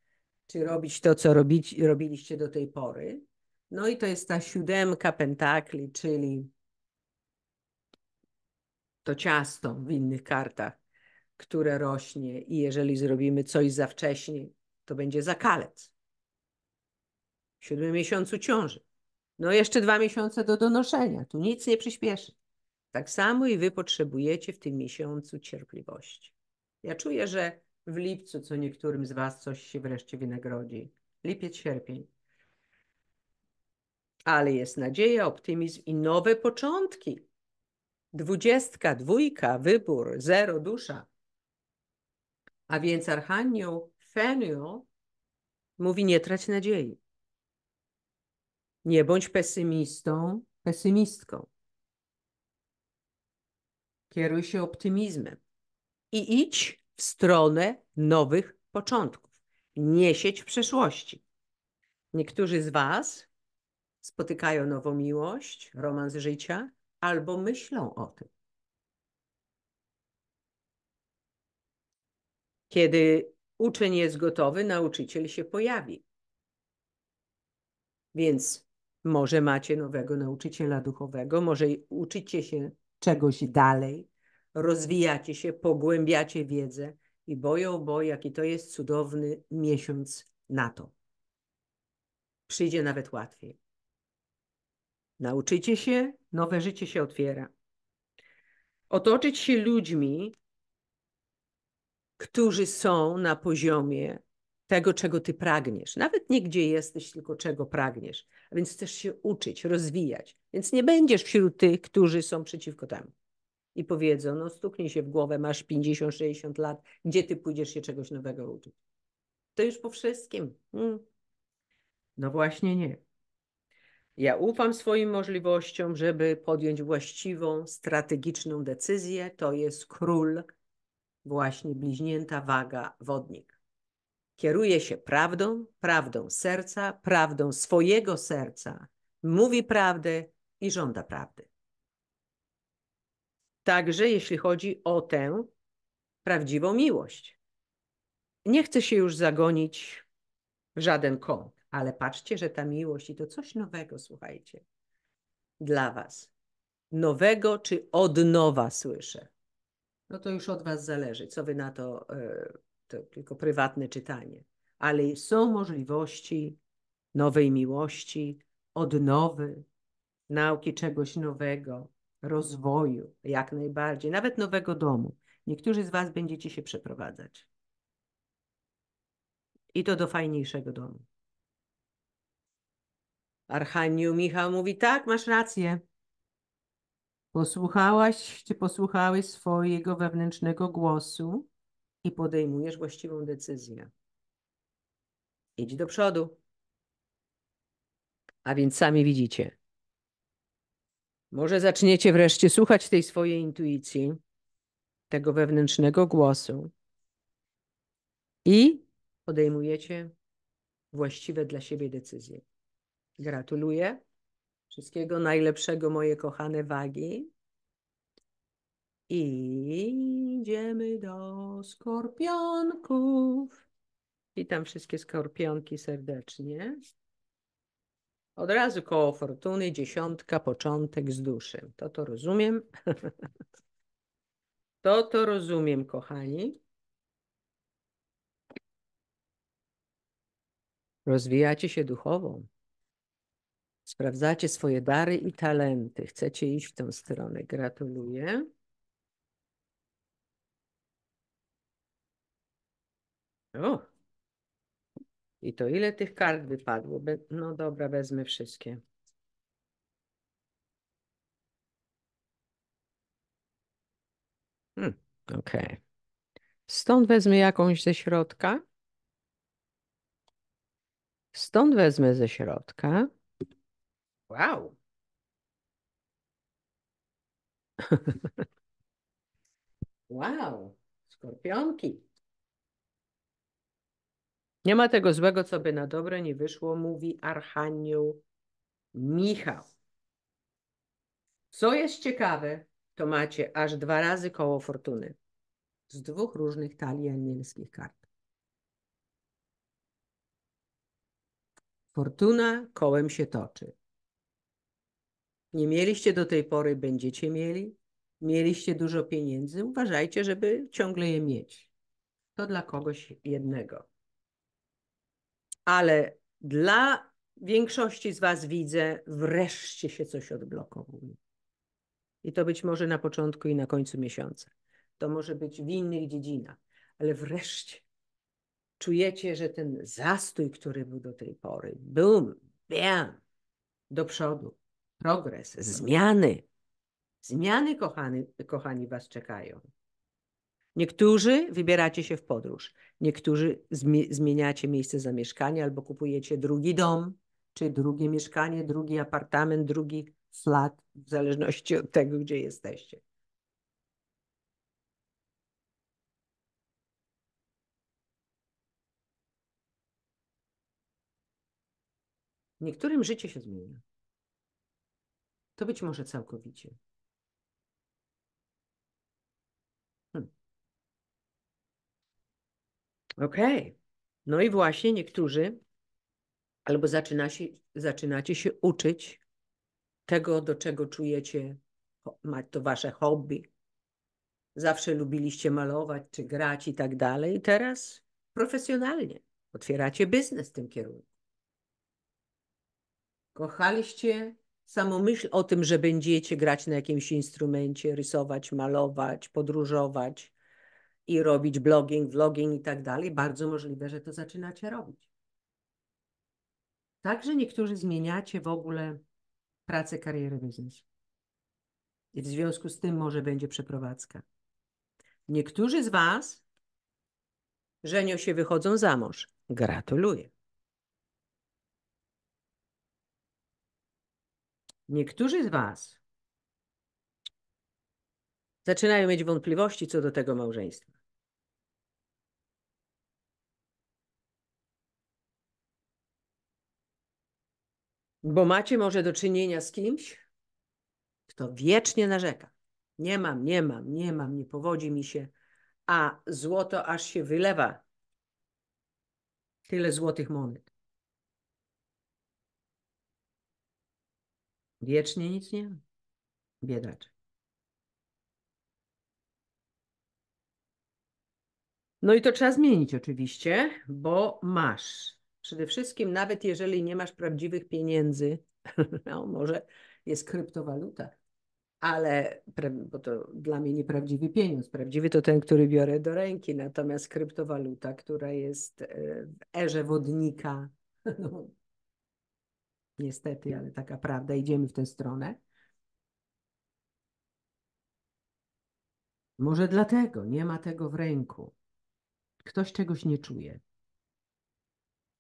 czy robić to, co robić, robiliście do tej pory. No i to jest ta siódemka pentakli, czyli to ciasto w innych kartach, które rośnie i jeżeli zrobimy coś za wcześnie, to będzie zakalec w siódmym miesiącu ciąży. No jeszcze dwa miesiące do donoszenia, tu nic nie przyspieszy. Tak samo i wy potrzebujecie w tym miesiącu cierpliwości. Ja czuję, że w lipcu co niektórym z was coś się wreszcie wynagrodzi. Lipiec, sierpień. Ale jest nadzieja, optymizm i nowe początki. Dwudziestka, dwójka, wybór, zero, dusza. A więc Archanioł Fenio mówi nie trać nadziei. Nie bądź pesymistą, pesymistką. Kieruj się optymizmem i idź w stronę nowych początków. Nie sieć w przeszłości. Niektórzy z Was spotykają nową miłość, romans życia, albo myślą o tym. Kiedy uczeń jest gotowy, nauczyciel się pojawi. Więc może macie nowego nauczyciela duchowego, może uczycie się czegoś dalej, rozwijacie się, pogłębiacie wiedzę i boją, bo jaki to jest cudowny miesiąc na to. Przyjdzie nawet łatwiej. Nauczycie się, nowe życie się otwiera. Otoczyć się ludźmi, którzy są na poziomie tego, czego ty pragniesz. Nawet nie gdzie jesteś, tylko czego pragniesz. A więc chcesz się uczyć, rozwijać. Więc nie będziesz wśród tych, którzy są przeciwko temu. I powiedzą, no stuknij się w głowę, masz 50-60 lat, gdzie ty pójdziesz się czegoś nowego uczyć? To już po wszystkim. Hmm. No właśnie nie. Ja ufam swoim możliwościom, żeby podjąć właściwą, strategiczną decyzję. To jest król, właśnie bliźnięta waga, wodnik kieruje się prawdą, prawdą serca, prawdą swojego serca, mówi prawdę i żąda prawdy. Także jeśli chodzi o tę prawdziwą miłość. Nie chcę się już zagonić w żaden kąt, ale patrzcie, że ta miłość i to coś nowego, słuchajcie, dla Was. Nowego czy od nowa słyszę. No to już od Was zależy, co Wy na to. Yy, to tylko prywatne czytanie, ale są możliwości nowej miłości, odnowy, nauki czegoś nowego, rozwoju, jak najbardziej, nawet nowego domu. Niektórzy z Was będziecie się przeprowadzać. I to do fajniejszego domu. Archaniu Michał mówi: Tak, masz rację. Posłuchałaś czy posłuchałeś swojego wewnętrznego głosu i podejmujesz właściwą decyzję. Idź do przodu. A więc sami widzicie. Może zaczniecie wreszcie słuchać tej swojej intuicji, tego wewnętrznego głosu i podejmujecie właściwe dla siebie decyzje. Gratuluję. Wszystkiego najlepszego, moje kochane wagi. Idziemy do skorpionków. Witam wszystkie skorpionki serdecznie. Od razu koło fortuny, dziesiątka, początek z duszy. To to rozumiem. to to rozumiem, kochani. Rozwijacie się duchowo. Sprawdzacie swoje dary i talenty. Chcecie iść w tę stronę. Gratuluję. O. I to ile tych kart wypadło? Be no dobra, wezmę wszystkie. Hmm, Okej. Okay. Stąd wezmę jakąś ze środka. Stąd wezmę ze środka. Wow. wow, skorpionki. Nie ma tego złego, co by na dobre nie wyszło, mówi Archanioł Michał. Co jest ciekawe, to macie aż dwa razy koło fortuny z dwóch różnych talii anielskich kart. Fortuna kołem się toczy. Nie mieliście do tej pory, będziecie mieli. Mieliście dużo pieniędzy, uważajcie, żeby ciągle je mieć. To dla kogoś jednego ale dla większości z Was widzę, wreszcie się coś odblokowuje. I to być może na początku i na końcu miesiąca. To może być w innych dziedzinach, ale wreszcie czujecie, że ten zastój, który był do tej pory, boom, bam, do przodu, progres, zmiany. Zmiany, kochany, kochani, Was czekają. Niektórzy wybieracie się w podróż, niektórzy zmieniacie miejsce zamieszkania albo kupujecie drugi dom, czy drugie mieszkanie, drugi apartament, drugi flat, w zależności od tego, gdzie jesteście. Niektórym życie się zmienia. To być może całkowicie. Okej. Okay. No i właśnie niektórzy albo zaczyna się, zaczynacie się uczyć tego, do czego czujecie, to wasze hobby. Zawsze lubiliście malować czy grać i tak dalej. I teraz profesjonalnie otwieracie biznes w tym kierunku. Kochaliście samą myśl o tym, że będziecie grać na jakimś instrumencie, rysować, malować, podróżować, i robić blogging, vlogging i tak dalej, bardzo możliwe, że to zaczynacie robić. Także niektórzy zmieniacie w ogóle pracę, karierę, biznes. I w związku z tym może będzie przeprowadzka. Niektórzy z Was żenią się, wychodzą za mąż. Gratuluję. Niektórzy z Was zaczynają mieć wątpliwości co do tego małżeństwa. Bo macie może do czynienia z kimś, kto wiecznie narzeka. Nie mam, nie mam, nie mam, nie powodzi mi się, a złoto aż się wylewa. Tyle złotych monet. Wiecznie nic nie ma. Biedaczek. No i to trzeba zmienić oczywiście, bo masz. Przede wszystkim, nawet jeżeli nie masz prawdziwych pieniędzy, no może jest kryptowaluta, ale bo to dla mnie nieprawdziwy pieniądz. Prawdziwy to ten, który biorę do ręki, natomiast kryptowaluta, która jest e, w erze wodnika, no, niestety, ale taka prawda, idziemy w tę stronę. Może dlatego nie ma tego w ręku ktoś czegoś nie czuje,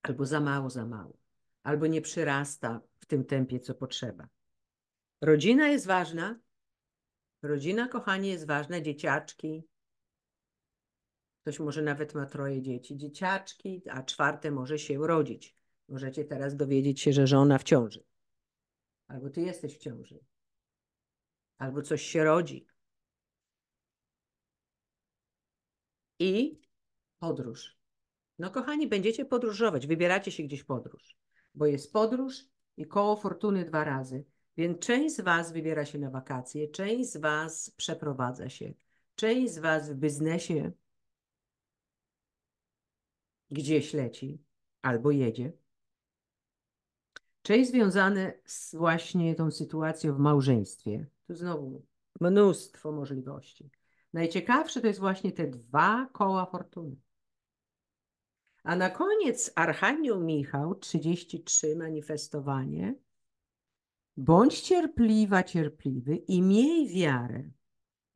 albo za mało, za mało, albo nie przyrasta w tym tempie, co potrzeba. Rodzina jest ważna. Rodzina, kochani, jest ważna. Dzieciaczki. Ktoś może nawet ma troje dzieci. Dzieciaczki, a czwarte może się urodzić. Możecie teraz dowiedzieć się, że żona w ciąży. Albo ty jesteś w ciąży. Albo coś się rodzi. I podróż. No kochani, będziecie podróżować, wybieracie się gdzieś podróż, bo jest podróż i koło fortuny dwa razy. Więc część z Was wybiera się na wakacje, część z Was przeprowadza się, część z Was w biznesie gdzieś leci albo jedzie. Część związane z właśnie tą sytuacją w małżeństwie. Tu znowu mnóstwo możliwości. Najciekawsze to jest właśnie te dwa koła fortuny. A na koniec Archanioł Michał, 33 manifestowanie. Bądź cierpliwa, cierpliwy i miej wiarę,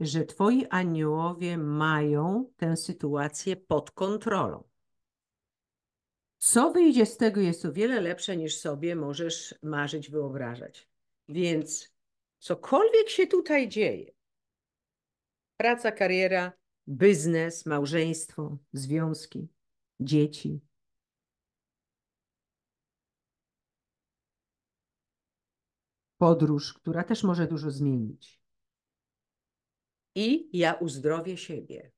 że twoi aniołowie mają tę sytuację pod kontrolą. Co wyjdzie z tego jest o wiele lepsze niż sobie możesz marzyć, wyobrażać. Więc cokolwiek się tutaj dzieje, praca, kariera, biznes, małżeństwo, związki, dzieci. Podróż, która też może dużo zmienić. I ja uzdrowię siebie.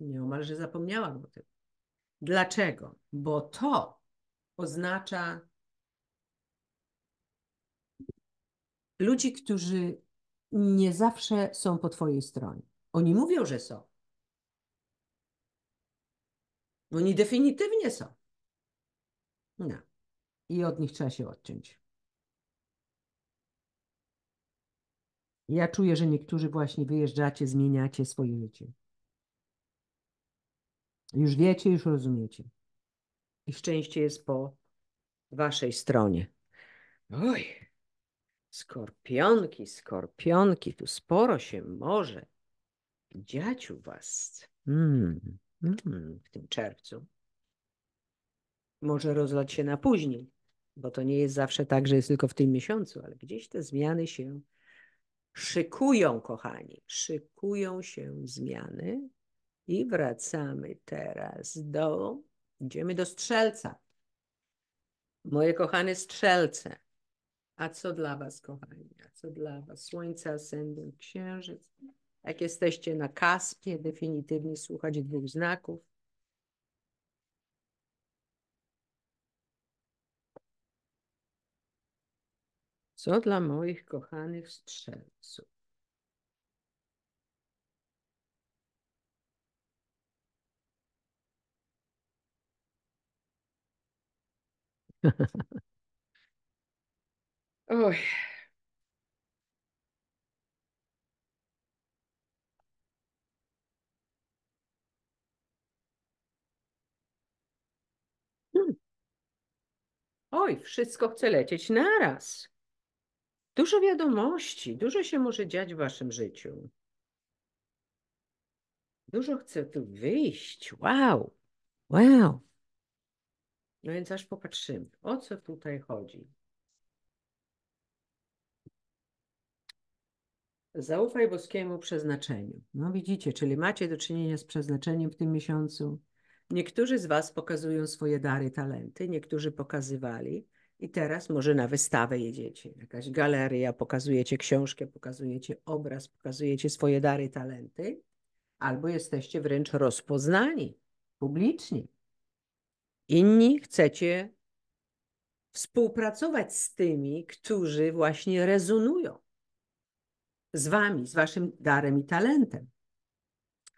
Nieomalże zapomniałam o tym. Dlaczego? Bo to oznacza ludzi, którzy nie zawsze są po Twojej stronie. Oni mówią, że są, no oni definitywnie są. No. I od nich trzeba się odciąć. Ja czuję, że niektórzy właśnie wyjeżdżacie, zmieniacie swoje życie. Już wiecie, już rozumiecie. I szczęście jest po waszej stronie. Oj, skorpionki, skorpionki, tu sporo się może dziać u was. Hmm. Hmm. w tym czerwcu. Może rozlać się na później, bo to nie jest zawsze tak, że jest tylko w tym miesiącu, ale gdzieś te zmiany się szykują, kochani. Szykują się zmiany i wracamy teraz do. Idziemy do strzelca. Moje kochane strzelce. A co dla Was, kochani? A co dla Was? Słońce, ascendent, księżyc. Jak jesteście na Kaspie, definitywnie słuchać dwóch znaków. Co dla moich kochanych strzelców? Oj. Oj, wszystko chce lecieć naraz. Dużo wiadomości, dużo się może dziać w waszym życiu. Dużo chce tu wyjść. Wow, wow. No więc aż popatrzymy, o co tutaj chodzi. Zaufaj boskiemu przeznaczeniu. No widzicie, czyli macie do czynienia z przeznaczeniem w tym miesiącu. Niektórzy z Was pokazują swoje dary, talenty, niektórzy pokazywali i teraz może na wystawę jedziecie, jakaś galeria, pokazujecie książkę, pokazujecie obraz, pokazujecie swoje dary, talenty, albo jesteście wręcz rozpoznani publicznie. Inni chcecie współpracować z tymi, którzy właśnie rezonują z Wami, z Waszym darem i talentem.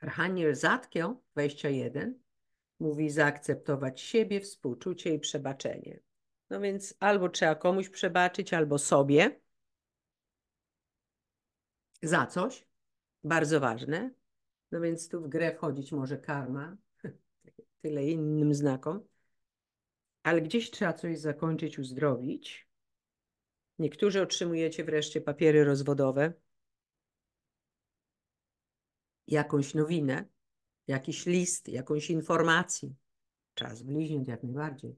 Archaniel Zatkiel 21 mówi zaakceptować siebie, współczucie i przebaczenie. No więc albo trzeba komuś przebaczyć, albo sobie za coś, bardzo ważne. No więc tu w grę wchodzić może karma, tyle innym znakom. Ale gdzieś trzeba coś zakończyć, uzdrowić. Niektórzy otrzymujecie wreszcie papiery rozwodowe, jakąś nowinę, jakiś list, jakąś informację. Czas bliźniąt jak najbardziej.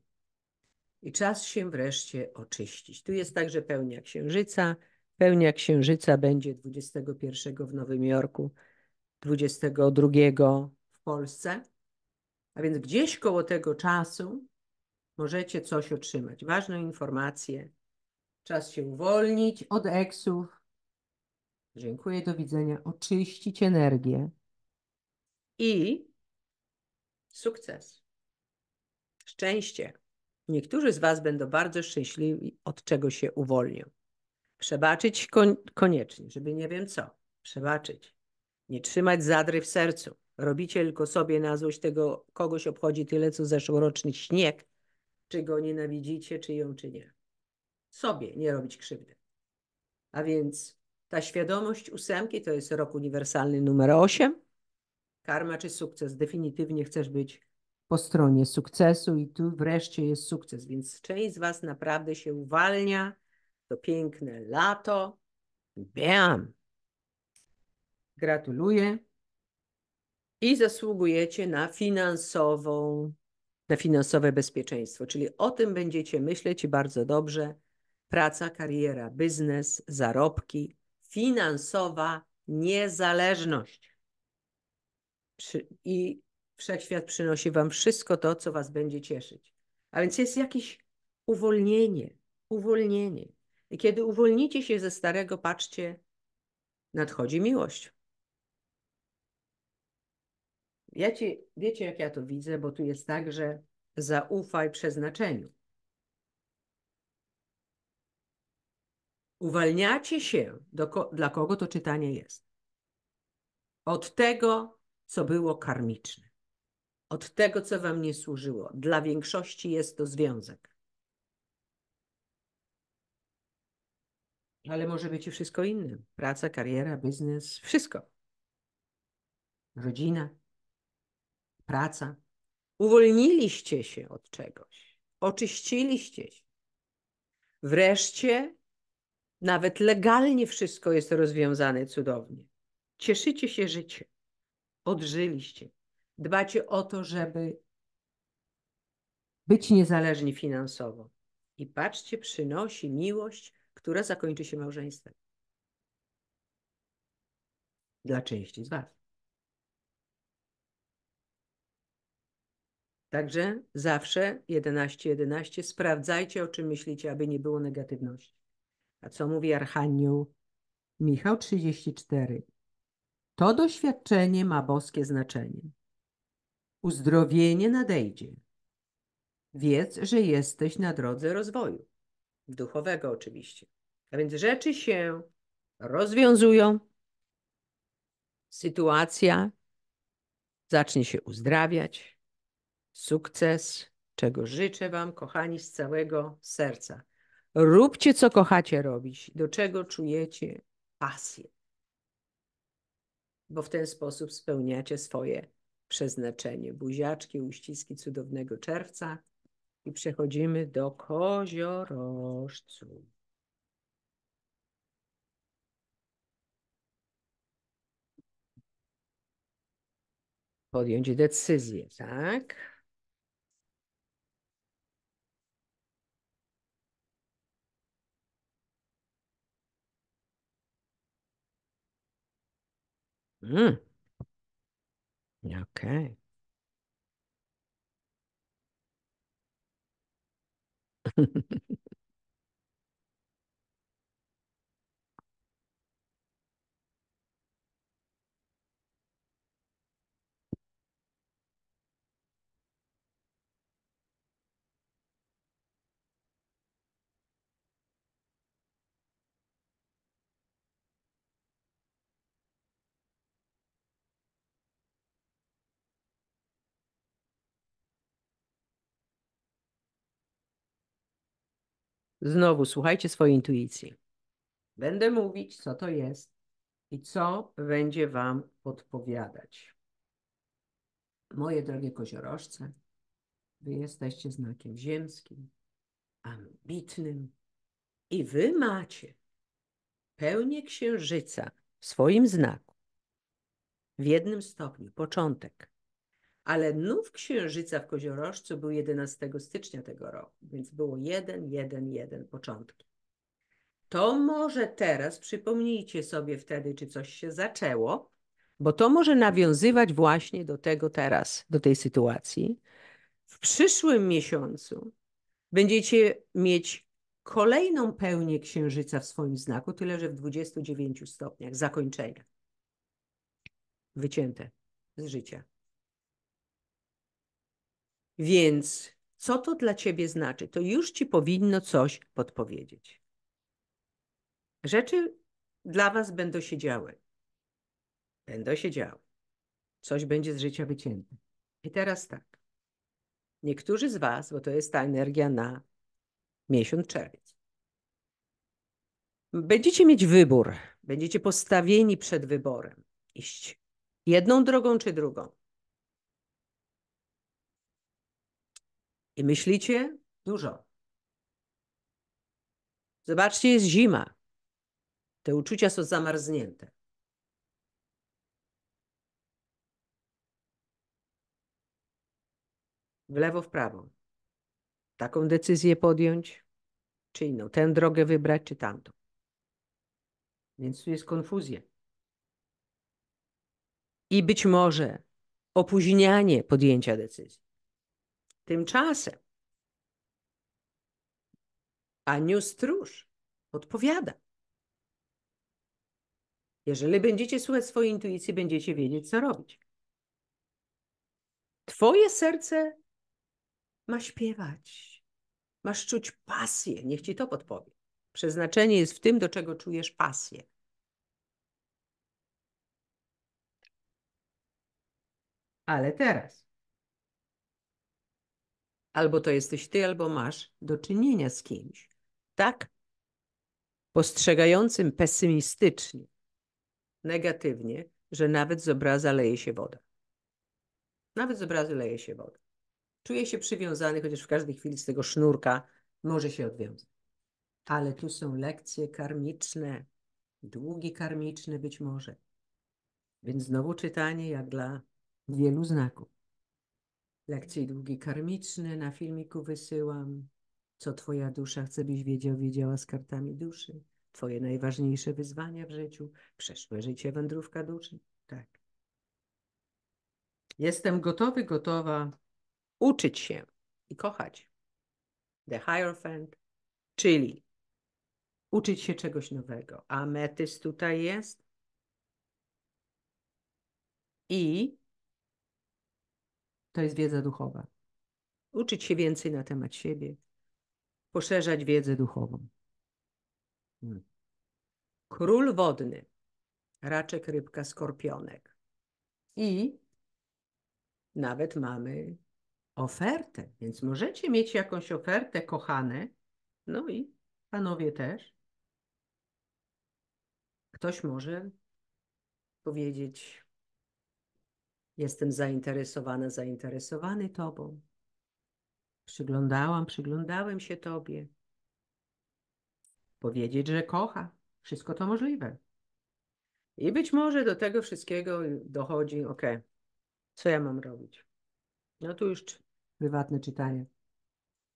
I czas się wreszcie oczyścić. Tu jest także pełnia księżyca. Pełnia księżyca będzie 21 w Nowym Jorku, 22 w Polsce. A więc gdzieś koło tego czasu możecie coś otrzymać. Ważną informację. Czas się uwolnić od eksów. Dziękuję, do widzenia. Oczyścić energię i sukces, szczęście. Niektórzy z Was będą bardzo szczęśliwi, od czego się uwolnią. Przebaczyć koniecznie, żeby nie wiem co. Przebaczyć. Nie trzymać zadry w sercu. Robicie tylko sobie na złość tego, kogoś obchodzi tyle, co zeszłoroczny śnieg, czy go nienawidzicie, czy ją, czy nie. Sobie nie robić krzywdy. A więc ta świadomość ósemki to jest rok uniwersalny numer 8. Karma czy sukces? Definitywnie chcesz być po stronie sukcesu i tu wreszcie jest sukces, więc część z Was naprawdę się uwalnia. To piękne lato. Bam! Gratuluję i zasługujecie na finansową, na finansowe bezpieczeństwo. Czyli o tym będziecie myśleć bardzo dobrze. Praca, kariera, biznes, zarobki, finansowa niezależność. Przy, I wszechświat przynosi wam wszystko to, co was będzie cieszyć. A więc jest jakieś uwolnienie, uwolnienie. I kiedy uwolnicie się ze starego, patrzcie, nadchodzi miłość. Ja ci, wiecie, jak ja to widzę, bo tu jest tak, że zaufaj przeznaczeniu. Uwalniacie się, do, dla kogo to czytanie jest? Od tego, co było karmiczne. Od tego, co wam nie służyło. Dla większości jest to związek. Ale może być i wszystko inne. Praca, kariera, biznes, wszystko. Rodzina, praca. Uwolniliście się od czegoś. Oczyściliście się. Wreszcie nawet legalnie wszystko jest rozwiązane cudownie. Cieszycie się życiem odżyliście. Dbacie o to, żeby być niezależni finansowo. I patrzcie, przynosi miłość, która zakończy się małżeństwem. Dla części z Was. Także zawsze 11 11, sprawdzajcie, o czym myślicie, aby nie było negatywności. A co mówi Archanioł Michał 34? To doświadczenie ma boskie znaczenie. Uzdrowienie nadejdzie. Wiedz, że jesteś na drodze rozwoju. Duchowego oczywiście. A więc rzeczy się rozwiązują, sytuacja zacznie się uzdrawiać. Sukces, czego życzę Wam, kochani, z całego serca. Róbcie, co kochacie robić, do czego czujecie pasję bo w ten sposób spełniacie swoje przeznaczenie. Buziaczki, uściski cudownego czerwca i przechodzimy do koziorożców. Podjąć decyzję, tak? Mm. Okay. Znowu słuchajcie swojej intuicji. Będę mówić, co to jest i co będzie Wam podpowiadać. Moje drogie koziorożce, Wy jesteście znakiem ziemskim, ambitnym i Wy macie pełnię księżyca w swoim znaku. W jednym stopniu początek, ale nów księżyca w Koziorożcu był 11 stycznia tego roku, więc było 1, 1, 1 początki. To może teraz przypomnijcie sobie wtedy, czy coś się zaczęło, bo to może nawiązywać właśnie do tego teraz, do tej sytuacji. W przyszłym miesiącu będziecie mieć kolejną pełnię księżyca w swoim znaku, tyle że w 29 stopniach zakończenia. Wycięte z życia. Więc co to dla ciebie znaczy? To już ci powinno coś podpowiedzieć. Rzeczy dla was będą się działy. Będą się działy. Coś będzie z życia wycięte. I teraz tak. Niektórzy z was, bo to jest ta energia na miesiąc czerwiec. Będziecie mieć wybór. Będziecie postawieni przed wyborem. Iść jedną drogą czy drugą. I myślicie? Dużo. Zobaczcie, jest zima. Te uczucia są zamarznięte. W lewo, w prawo. Taką decyzję podjąć, czy inną. Tę drogę wybrać, czy tamtą. Więc tu jest konfuzja. I być może opóźnianie podjęcia decyzji. Tymczasem anioł stróż odpowiada. Jeżeli będziecie słuchać swojej intuicji, będziecie wiedzieć, co robić. Twoje serce ma śpiewać. Masz czuć pasję. Niech ci to podpowie. Przeznaczenie jest w tym, do czego czujesz pasję. Ale teraz Albo to jesteś ty, albo masz do czynienia z kimś. Tak? Postrzegającym pesymistycznie, negatywnie, że nawet z obraza leje się woda. Nawet z obrazu leje się woda. Czuję się przywiązany, chociaż w każdej chwili z tego sznurka może się odwiązać. Ale tu są lekcje karmiczne, długi karmiczne być może. Więc znowu czytanie jak dla wielu znaków lekcje i długi karmiczne na filmiku wysyłam. Co Twoja dusza chce, byś wiedział, wiedziała z kartami duszy. Twoje najważniejsze wyzwania w życiu, przeszłe życie, wędrówka duszy. Tak. Jestem gotowy, gotowa uczyć się i kochać. The Hierophant, czyli uczyć się czegoś nowego. a metys tutaj jest. I to jest wiedza duchowa. Uczyć się więcej na temat siebie, poszerzać wiedzę duchową. Hmm. Król wodny, raczek, rybka, skorpionek. I nawet mamy ofertę, więc możecie mieć jakąś ofertę, kochane. No i panowie też. Ktoś może powiedzieć: Jestem zainteresowana, zainteresowany Tobą. Przyglądałam, przyglądałem się Tobie. Powiedzieć, że kocha. Wszystko to możliwe. I być może do tego wszystkiego dochodzi, ok, co ja mam robić? No tu już prywatne czytanie.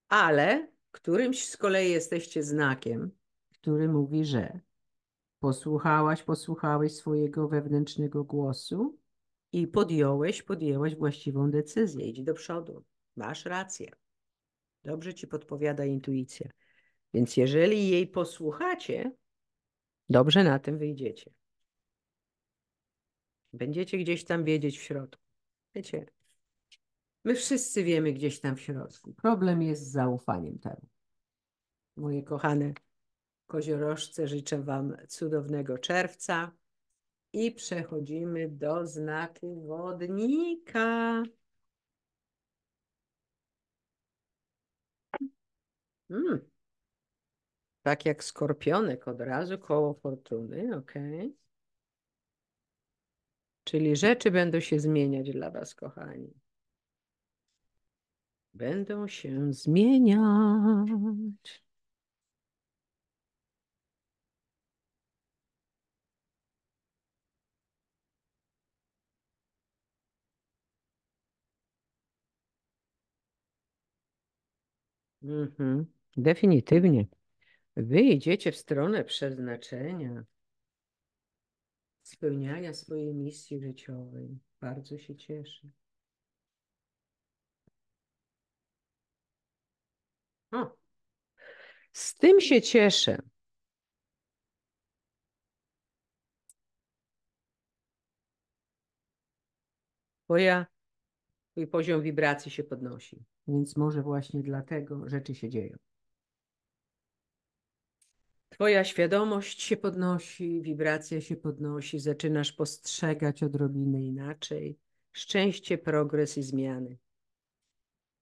Ale którymś z kolei jesteście znakiem, który mówi, że posłuchałaś, posłuchałeś swojego wewnętrznego głosu i podjąłeś, podjęłaś właściwą decyzję. Idź do przodu. Masz rację. Dobrze ci podpowiada intuicja. Więc jeżeli jej posłuchacie, dobrze na tym wyjdziecie. Będziecie gdzieś tam wiedzieć w środku. Wiecie, my wszyscy wiemy gdzieś tam w środku. Problem jest z zaufaniem temu. Moje kochane koziorożce, życzę Wam cudownego czerwca i przechodzimy do znaku wodnika. Hmm. Tak jak skorpionek od razu koło fortuny, ok. Czyli rzeczy będą się zmieniać dla Was, kochani. Będą się zmieniać. Mhm. Definitywnie. Wy idziecie w stronę przeznaczenia, spełniania swojej misji życiowej. Bardzo się cieszę. O, z tym się cieszę. Bo ja Twój poziom wibracji się podnosi. Więc może właśnie dlatego rzeczy się dzieją. Twoja świadomość się podnosi, wibracja się podnosi, zaczynasz postrzegać odrobinę inaczej szczęście, progres i zmiany.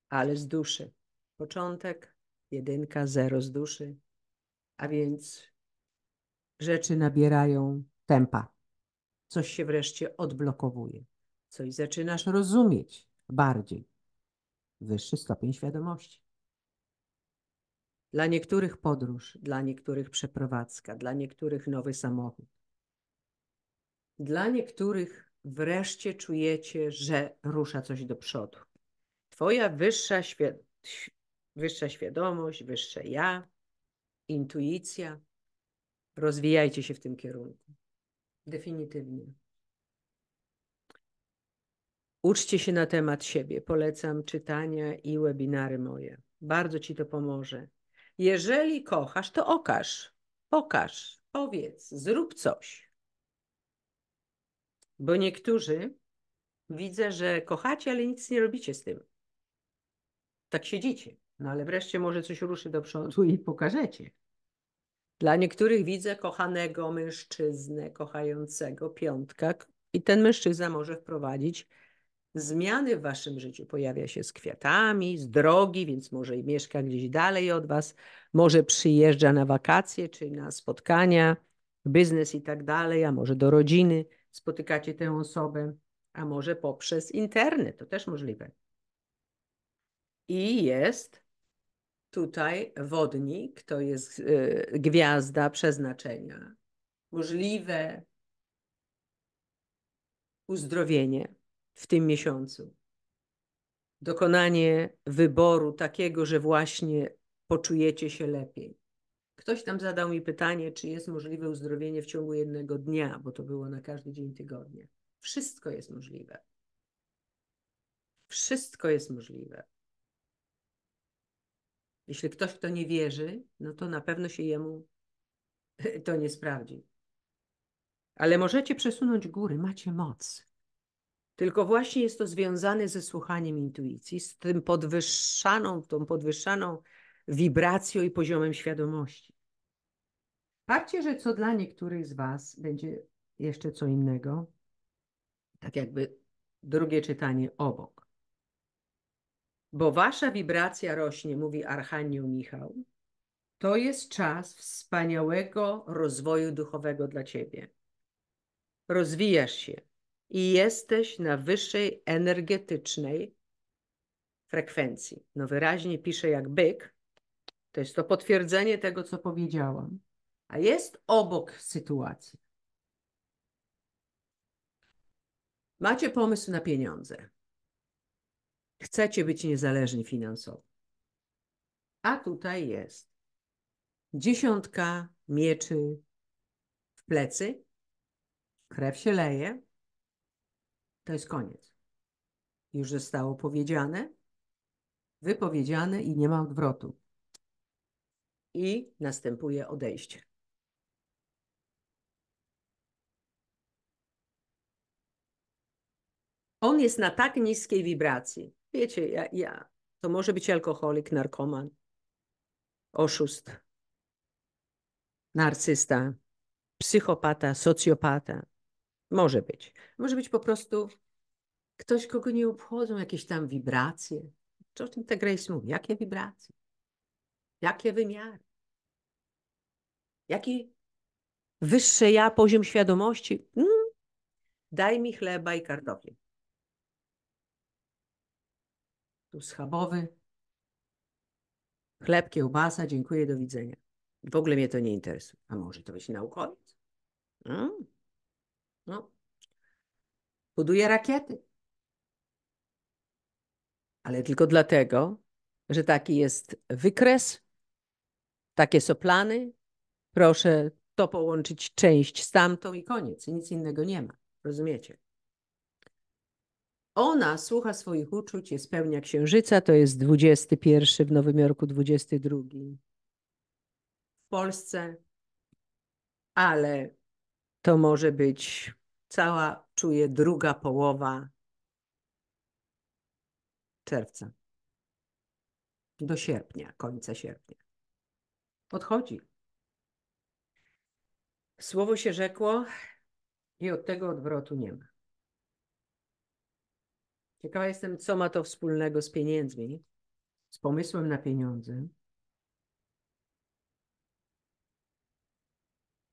Ale z duszy. Początek, jedynka, zero z duszy. A więc rzeczy nabierają tempa. Coś się wreszcie odblokowuje. Coś zaczynasz rozumieć bardziej. Wyższy stopień świadomości. Dla niektórych podróż, dla niektórych przeprowadzka, dla niektórych nowy samochód. Dla niektórych wreszcie czujecie, że rusza coś do przodu. Twoja wyższa, świ wyższa świadomość, wyższe ja, intuicja. Rozwijajcie się w tym kierunku. Definitywnie. Uczcie się na temat siebie. Polecam czytania i webinary moje. Bardzo ci to pomoże. Jeżeli kochasz, to okaż, pokaż, powiedz, zrób coś. Bo niektórzy widzę, że kochacie, ale nic nie robicie z tym. Tak siedzicie. No ale wreszcie może coś ruszy do przodu i pokażecie. Dla niektórych widzę kochanego mężczyznę, kochającego piątka i ten mężczyzna może wprowadzić zmiany w waszym życiu. Pojawia się z kwiatami, z drogi, więc może i mieszka gdzieś dalej od was, może przyjeżdża na wakacje czy na spotkania, biznes i tak dalej, a może do rodziny spotykacie tę osobę, a może poprzez internet, to też możliwe. I jest tutaj wodnik, to jest yy, gwiazda przeznaczenia. Możliwe uzdrowienie w tym miesiącu. Dokonanie wyboru takiego, że właśnie poczujecie się lepiej. Ktoś tam zadał mi pytanie, czy jest możliwe uzdrowienie w ciągu jednego dnia, bo to było na każdy dzień tygodnia. Wszystko jest możliwe. Wszystko jest możliwe. Jeśli ktoś w to nie wierzy, no to na pewno się jemu to nie sprawdzi. Ale możecie przesunąć góry, macie moc. Tylko właśnie jest to związane ze słuchaniem intuicji, z tym podwyższaną, tą podwyższaną wibracją i poziomem świadomości. Patrzcie, że co dla niektórych z Was będzie jeszcze co innego, tak jakby drugie czytanie obok. Bo Wasza wibracja rośnie, mówi Archanioł Michał. To jest czas wspaniałego rozwoju duchowego dla Ciebie. Rozwijasz się, i jesteś na wyższej energetycznej frekwencji. No wyraźnie pisze jak byk, to jest to potwierdzenie tego, co powiedziałam, a jest obok sytuacji. Macie pomysł na pieniądze. Chcecie być niezależni finansowo. A tutaj jest dziesiątka mieczy w plecy, krew się leje, to jest koniec. Już zostało powiedziane, wypowiedziane i nie ma odwrotu. I następuje odejście. On jest na tak niskiej wibracji. Wiecie, ja, ja. to może być alkoholik, narkoman, oszust, narcysta, psychopata, socjopata, może być. Może być po prostu ktoś, kogo nie obchodzą jakieś tam wibracje. Co o tym ta Grace mówi? Jakie wibracje? Jakie wymiary? Jaki wyższe ja, poziom świadomości? Hmm. Daj mi chleba i kartofli. Tu schabowy. Chleb, kiełbasa, dziękuję, do widzenia. W ogóle mnie to nie interesuje. A może to być naukowiec? Hmm. No. Buduje rakiety. Ale tylko dlatego, że taki jest wykres, takie są plany. Proszę to połączyć część z tamtą i koniec. Nic innego nie ma. Rozumiecie? Ona słucha swoich uczuć, jest pełnia księżyca, to jest 21 w Nowym Jorku, 22 w Polsce, ale to może być cała czuje druga połowa czerwca. Do sierpnia, końca sierpnia. Odchodzi. Słowo się rzekło i od tego odwrotu nie ma. Ciekawa jestem, co ma to wspólnego z pieniędzmi, z pomysłem na pieniądze.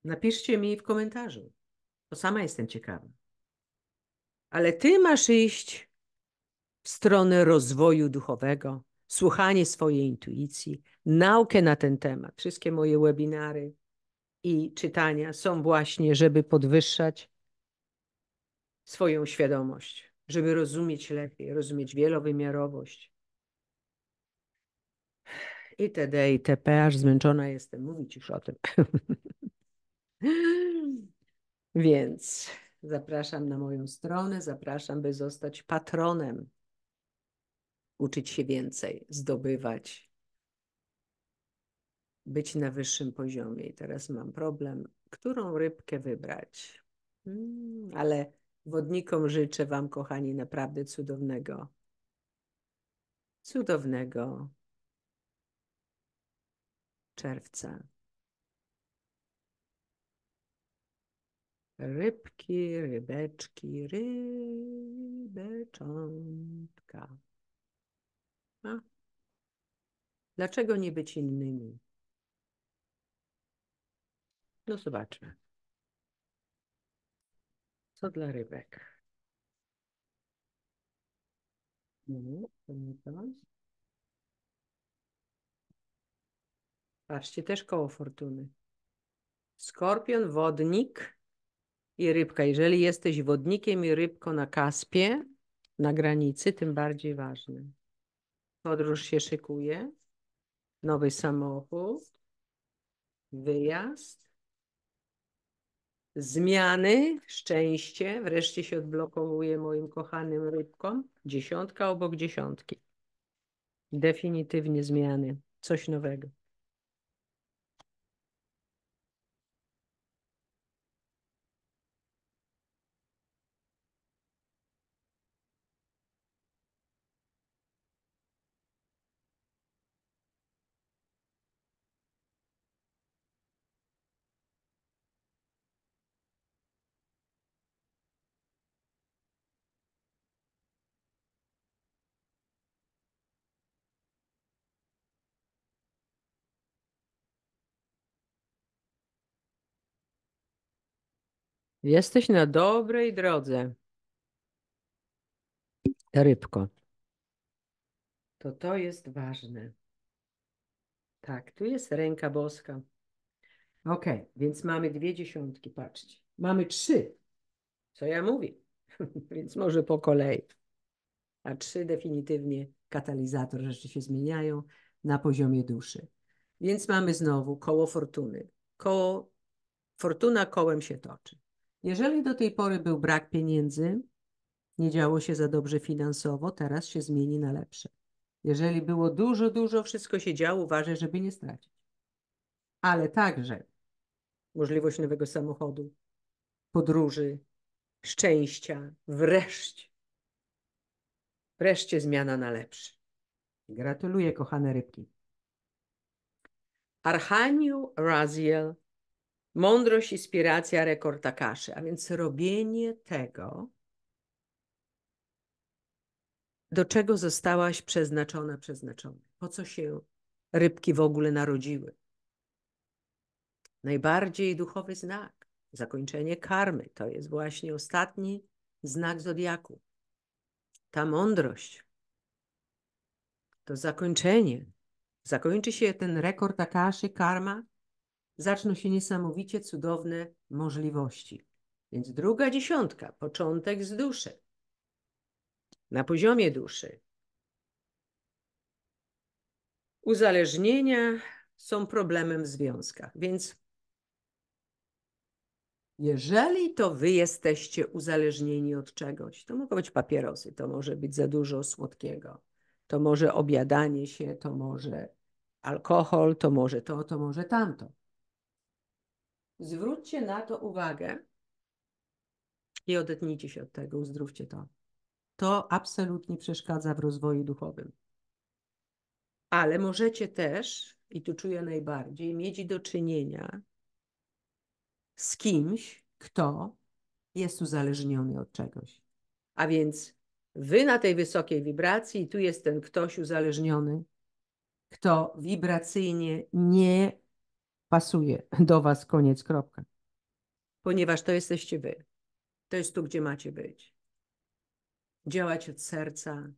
Napiszcie mi w komentarzu. To sama jestem ciekawa. Ale ty masz iść w stronę rozwoju duchowego, słuchanie swojej intuicji, naukę na ten temat. Wszystkie moje webinary i czytania są właśnie, żeby podwyższać swoją świadomość, żeby rozumieć lepiej, rozumieć wielowymiarowość. I Itd., i aż zmęczona jestem mówić już o tym. Więc zapraszam na moją stronę, zapraszam, by zostać patronem, uczyć się więcej, zdobywać, być na wyższym poziomie. I teraz mam problem, którą rybkę wybrać. Hmm, ale wodnikom życzę Wam, kochani, naprawdę cudownego, cudownego czerwca. Rybki, rybeczki, rybeczątka. A? Dlaczego nie być innymi? No zobaczmy. Co dla rybek? No, Patrzcie, też koło fortuny. Skorpion, wodnik i rybka. Jeżeli jesteś wodnikiem i rybko na Kaspie, na granicy, tym bardziej ważne. Podróż się szykuje, nowy samochód, wyjazd, zmiany, szczęście. Wreszcie się odblokowuje moim kochanym rybkom. Dziesiątka obok dziesiątki. Definitywnie zmiany, coś nowego. Jesteś na dobrej drodze. Rybko. To to jest ważne. Tak, tu jest ręka boska. Ok, więc mamy dwie dziesiątki, patrzcie. Mamy trzy. Co ja mówię? więc może po kolei. A trzy definitywnie katalizator, rzeczy się zmieniają na poziomie duszy. Więc mamy znowu koło fortuny. Koło, fortuna kołem się toczy. Jeżeli do tej pory był brak pieniędzy, nie działo się za dobrze finansowo, teraz się zmieni na lepsze. Jeżeli było dużo, dużo, wszystko się działo, uważaj, żeby nie stracić. Ale także możliwość nowego samochodu, podróży, szczęścia, wreszcie. Wreszcie zmiana na lepsze. Gratuluję, kochane rybki. Archaniu Raziel Mądrość, inspiracja, rekord Akaszy. A więc robienie tego, do czego zostałaś przeznaczona, przeznaczona. Po co się rybki w ogóle narodziły? Najbardziej duchowy znak, zakończenie karmy, to jest właśnie ostatni znak zodiaku. Ta mądrość, to zakończenie. Zakończy się ten rekord Akaszy, karma, zaczną się niesamowicie cudowne możliwości. Więc druga dziesiątka, początek z duszy. Na poziomie duszy. Uzależnienia są problemem w związkach, więc jeżeli to wy jesteście uzależnieni od czegoś, to mogą być papierosy, to może być za dużo słodkiego, to może obiadanie się, to może alkohol, to może to, to może tamto. Zwróćcie na to uwagę i odetnijcie się od tego, uzdrówcie to. To absolutnie przeszkadza w rozwoju duchowym. Ale możecie też, i tu czuję najbardziej, mieć do czynienia z kimś, kto jest uzależniony od czegoś. A więc wy na tej wysokiej wibracji, i tu jest ten ktoś uzależniony, kto wibracyjnie nie pasuje do Was, koniec, kropka. Ponieważ to jesteście Wy. To jest tu, gdzie macie być. Działać od serca.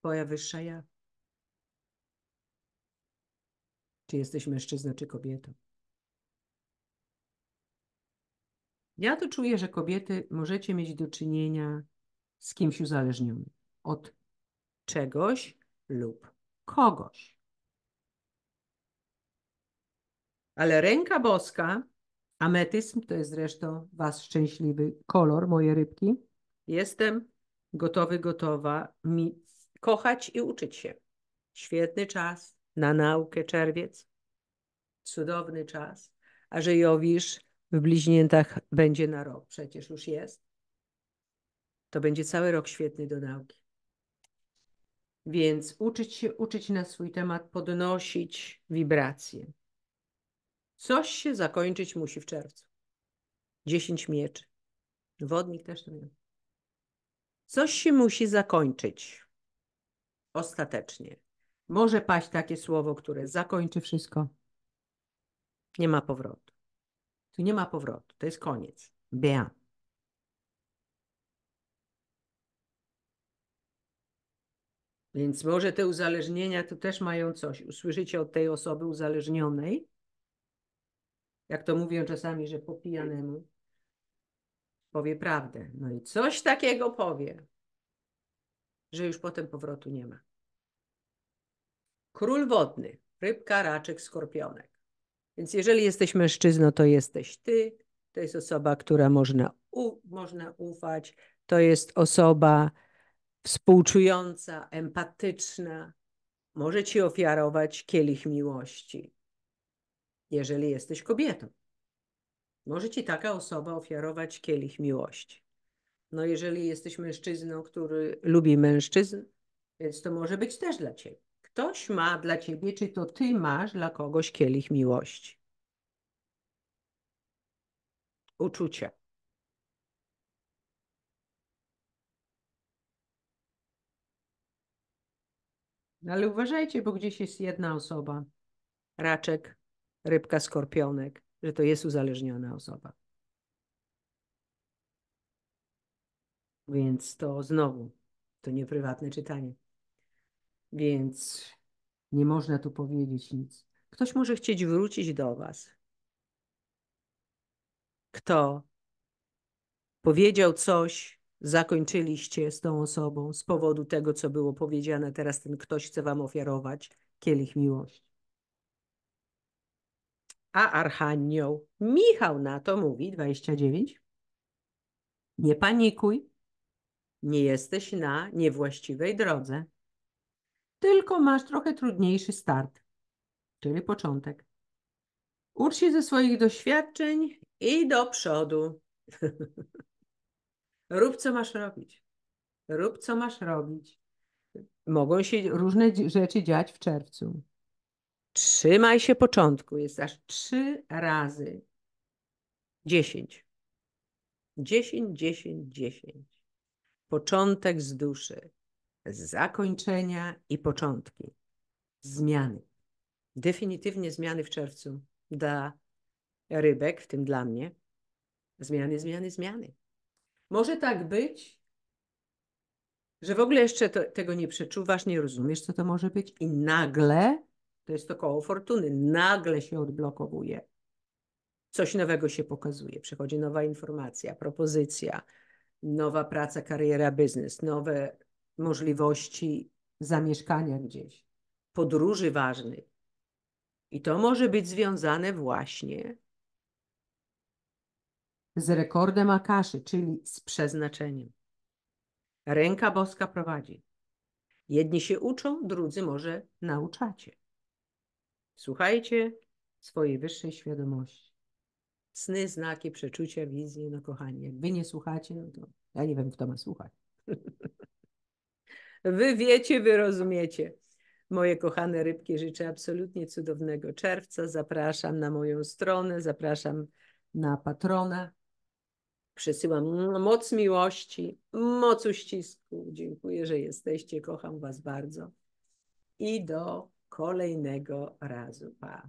Twoja wyższa ja. Czy jesteś mężczyzną, czy kobietą? Ja to czuję, że kobiety możecie mieć do czynienia z kimś uzależnionym od czegoś lub kogoś. Ale ręka boska, ametyzm to jest zresztą Was szczęśliwy kolor, moje rybki. Jestem gotowy, gotowa mi kochać i uczyć się. Świetny czas na naukę czerwiec. Cudowny czas. A że Jowisz w bliźniętach będzie na rok, przecież już jest, to będzie cały rok świetny do nauki. Więc uczyć się, uczyć na swój temat, podnosić wibracje. Coś się zakończyć musi w czerwcu. Dziesięć mieczy. Wodnik też nie. Coś się musi zakończyć. Ostatecznie. Może paść takie słowo, które zakończy wszystko. Nie ma powrotu. Tu nie ma powrotu. To jest koniec. Bien. Więc może te uzależnienia tu też mają coś. Usłyszycie od tej osoby uzależnionej, jak to mówią czasami, że po pijanemu, powie prawdę. No i coś takiego powie, że już potem powrotu nie ma. Król wodny, rybka, raczek, skorpionek. Więc jeżeli jesteś mężczyzną, to jesteś ty, to jest osoba, która można, u, można ufać, to jest osoba, współczująca, empatyczna może ci ofiarować kielich miłości, jeżeli jesteś kobietą. Może ci taka osoba ofiarować kielich miłości. No, jeżeli jesteś mężczyzną, który lubi mężczyzn, więc to może być też dla ciebie. Ktoś ma dla ciebie, czy to ty masz dla kogoś kielich miłości. Uczucia. No, ale uważajcie, bo gdzieś jest jedna osoba, raczek, rybka, skorpionek, że to jest uzależniona osoba. Więc to znowu, to nie prywatne czytanie. Więc nie można tu powiedzieć nic. Ktoś może chcieć wrócić do Was. Kto powiedział coś, zakończyliście z tą osobą z powodu tego, co było powiedziane. Teraz ten ktoś chce wam ofiarować kielich miłości. A archanioł Michał na to mówi, 29. Nie panikuj, nie jesteś na niewłaściwej drodze, tylko masz trochę trudniejszy start, czyli początek. Ucz się ze swoich doświadczeń i do przodu. Rób, co masz robić. Rób, co masz robić. Mogą się różne rzeczy dziać w czerwcu. Trzymaj się początku. Jest aż trzy razy. Dziesięć. Dziesięć, dziesięć, dziesięć. Początek z duszy. Zakończenia i początki. Zmiany. Definitywnie zmiany w czerwcu dla rybek, w tym dla mnie. Zmiany, zmiany, zmiany. Może tak być, że w ogóle jeszcze to, tego nie przeczuwasz, nie rozumiesz, co to może być, i nagle, to jest to koło fortuny, nagle się odblokowuje. Coś nowego się pokazuje, przychodzi nowa informacja, propozycja, nowa praca, kariera, biznes, nowe możliwości zamieszkania gdzieś, podróży ważnej. I to może być związane właśnie z rekordem Akaszy, czyli z przeznaczeniem. Ręka boska prowadzi. Jedni się uczą, drudzy może nauczacie. Słuchajcie swojej wyższej świadomości. Sny, znaki, przeczucia, wizje, no kochani, jak wy nie słuchacie, no to ja nie wiem, kto ma słuchać. wy wiecie, wy rozumiecie. Moje kochane rybki, życzę absolutnie cudownego czerwca. Zapraszam na moją stronę, zapraszam na patrona przesyłam moc miłości, moc uścisku. Dziękuję, że jesteście. Kocham Was bardzo. I do kolejnego razu. Pa.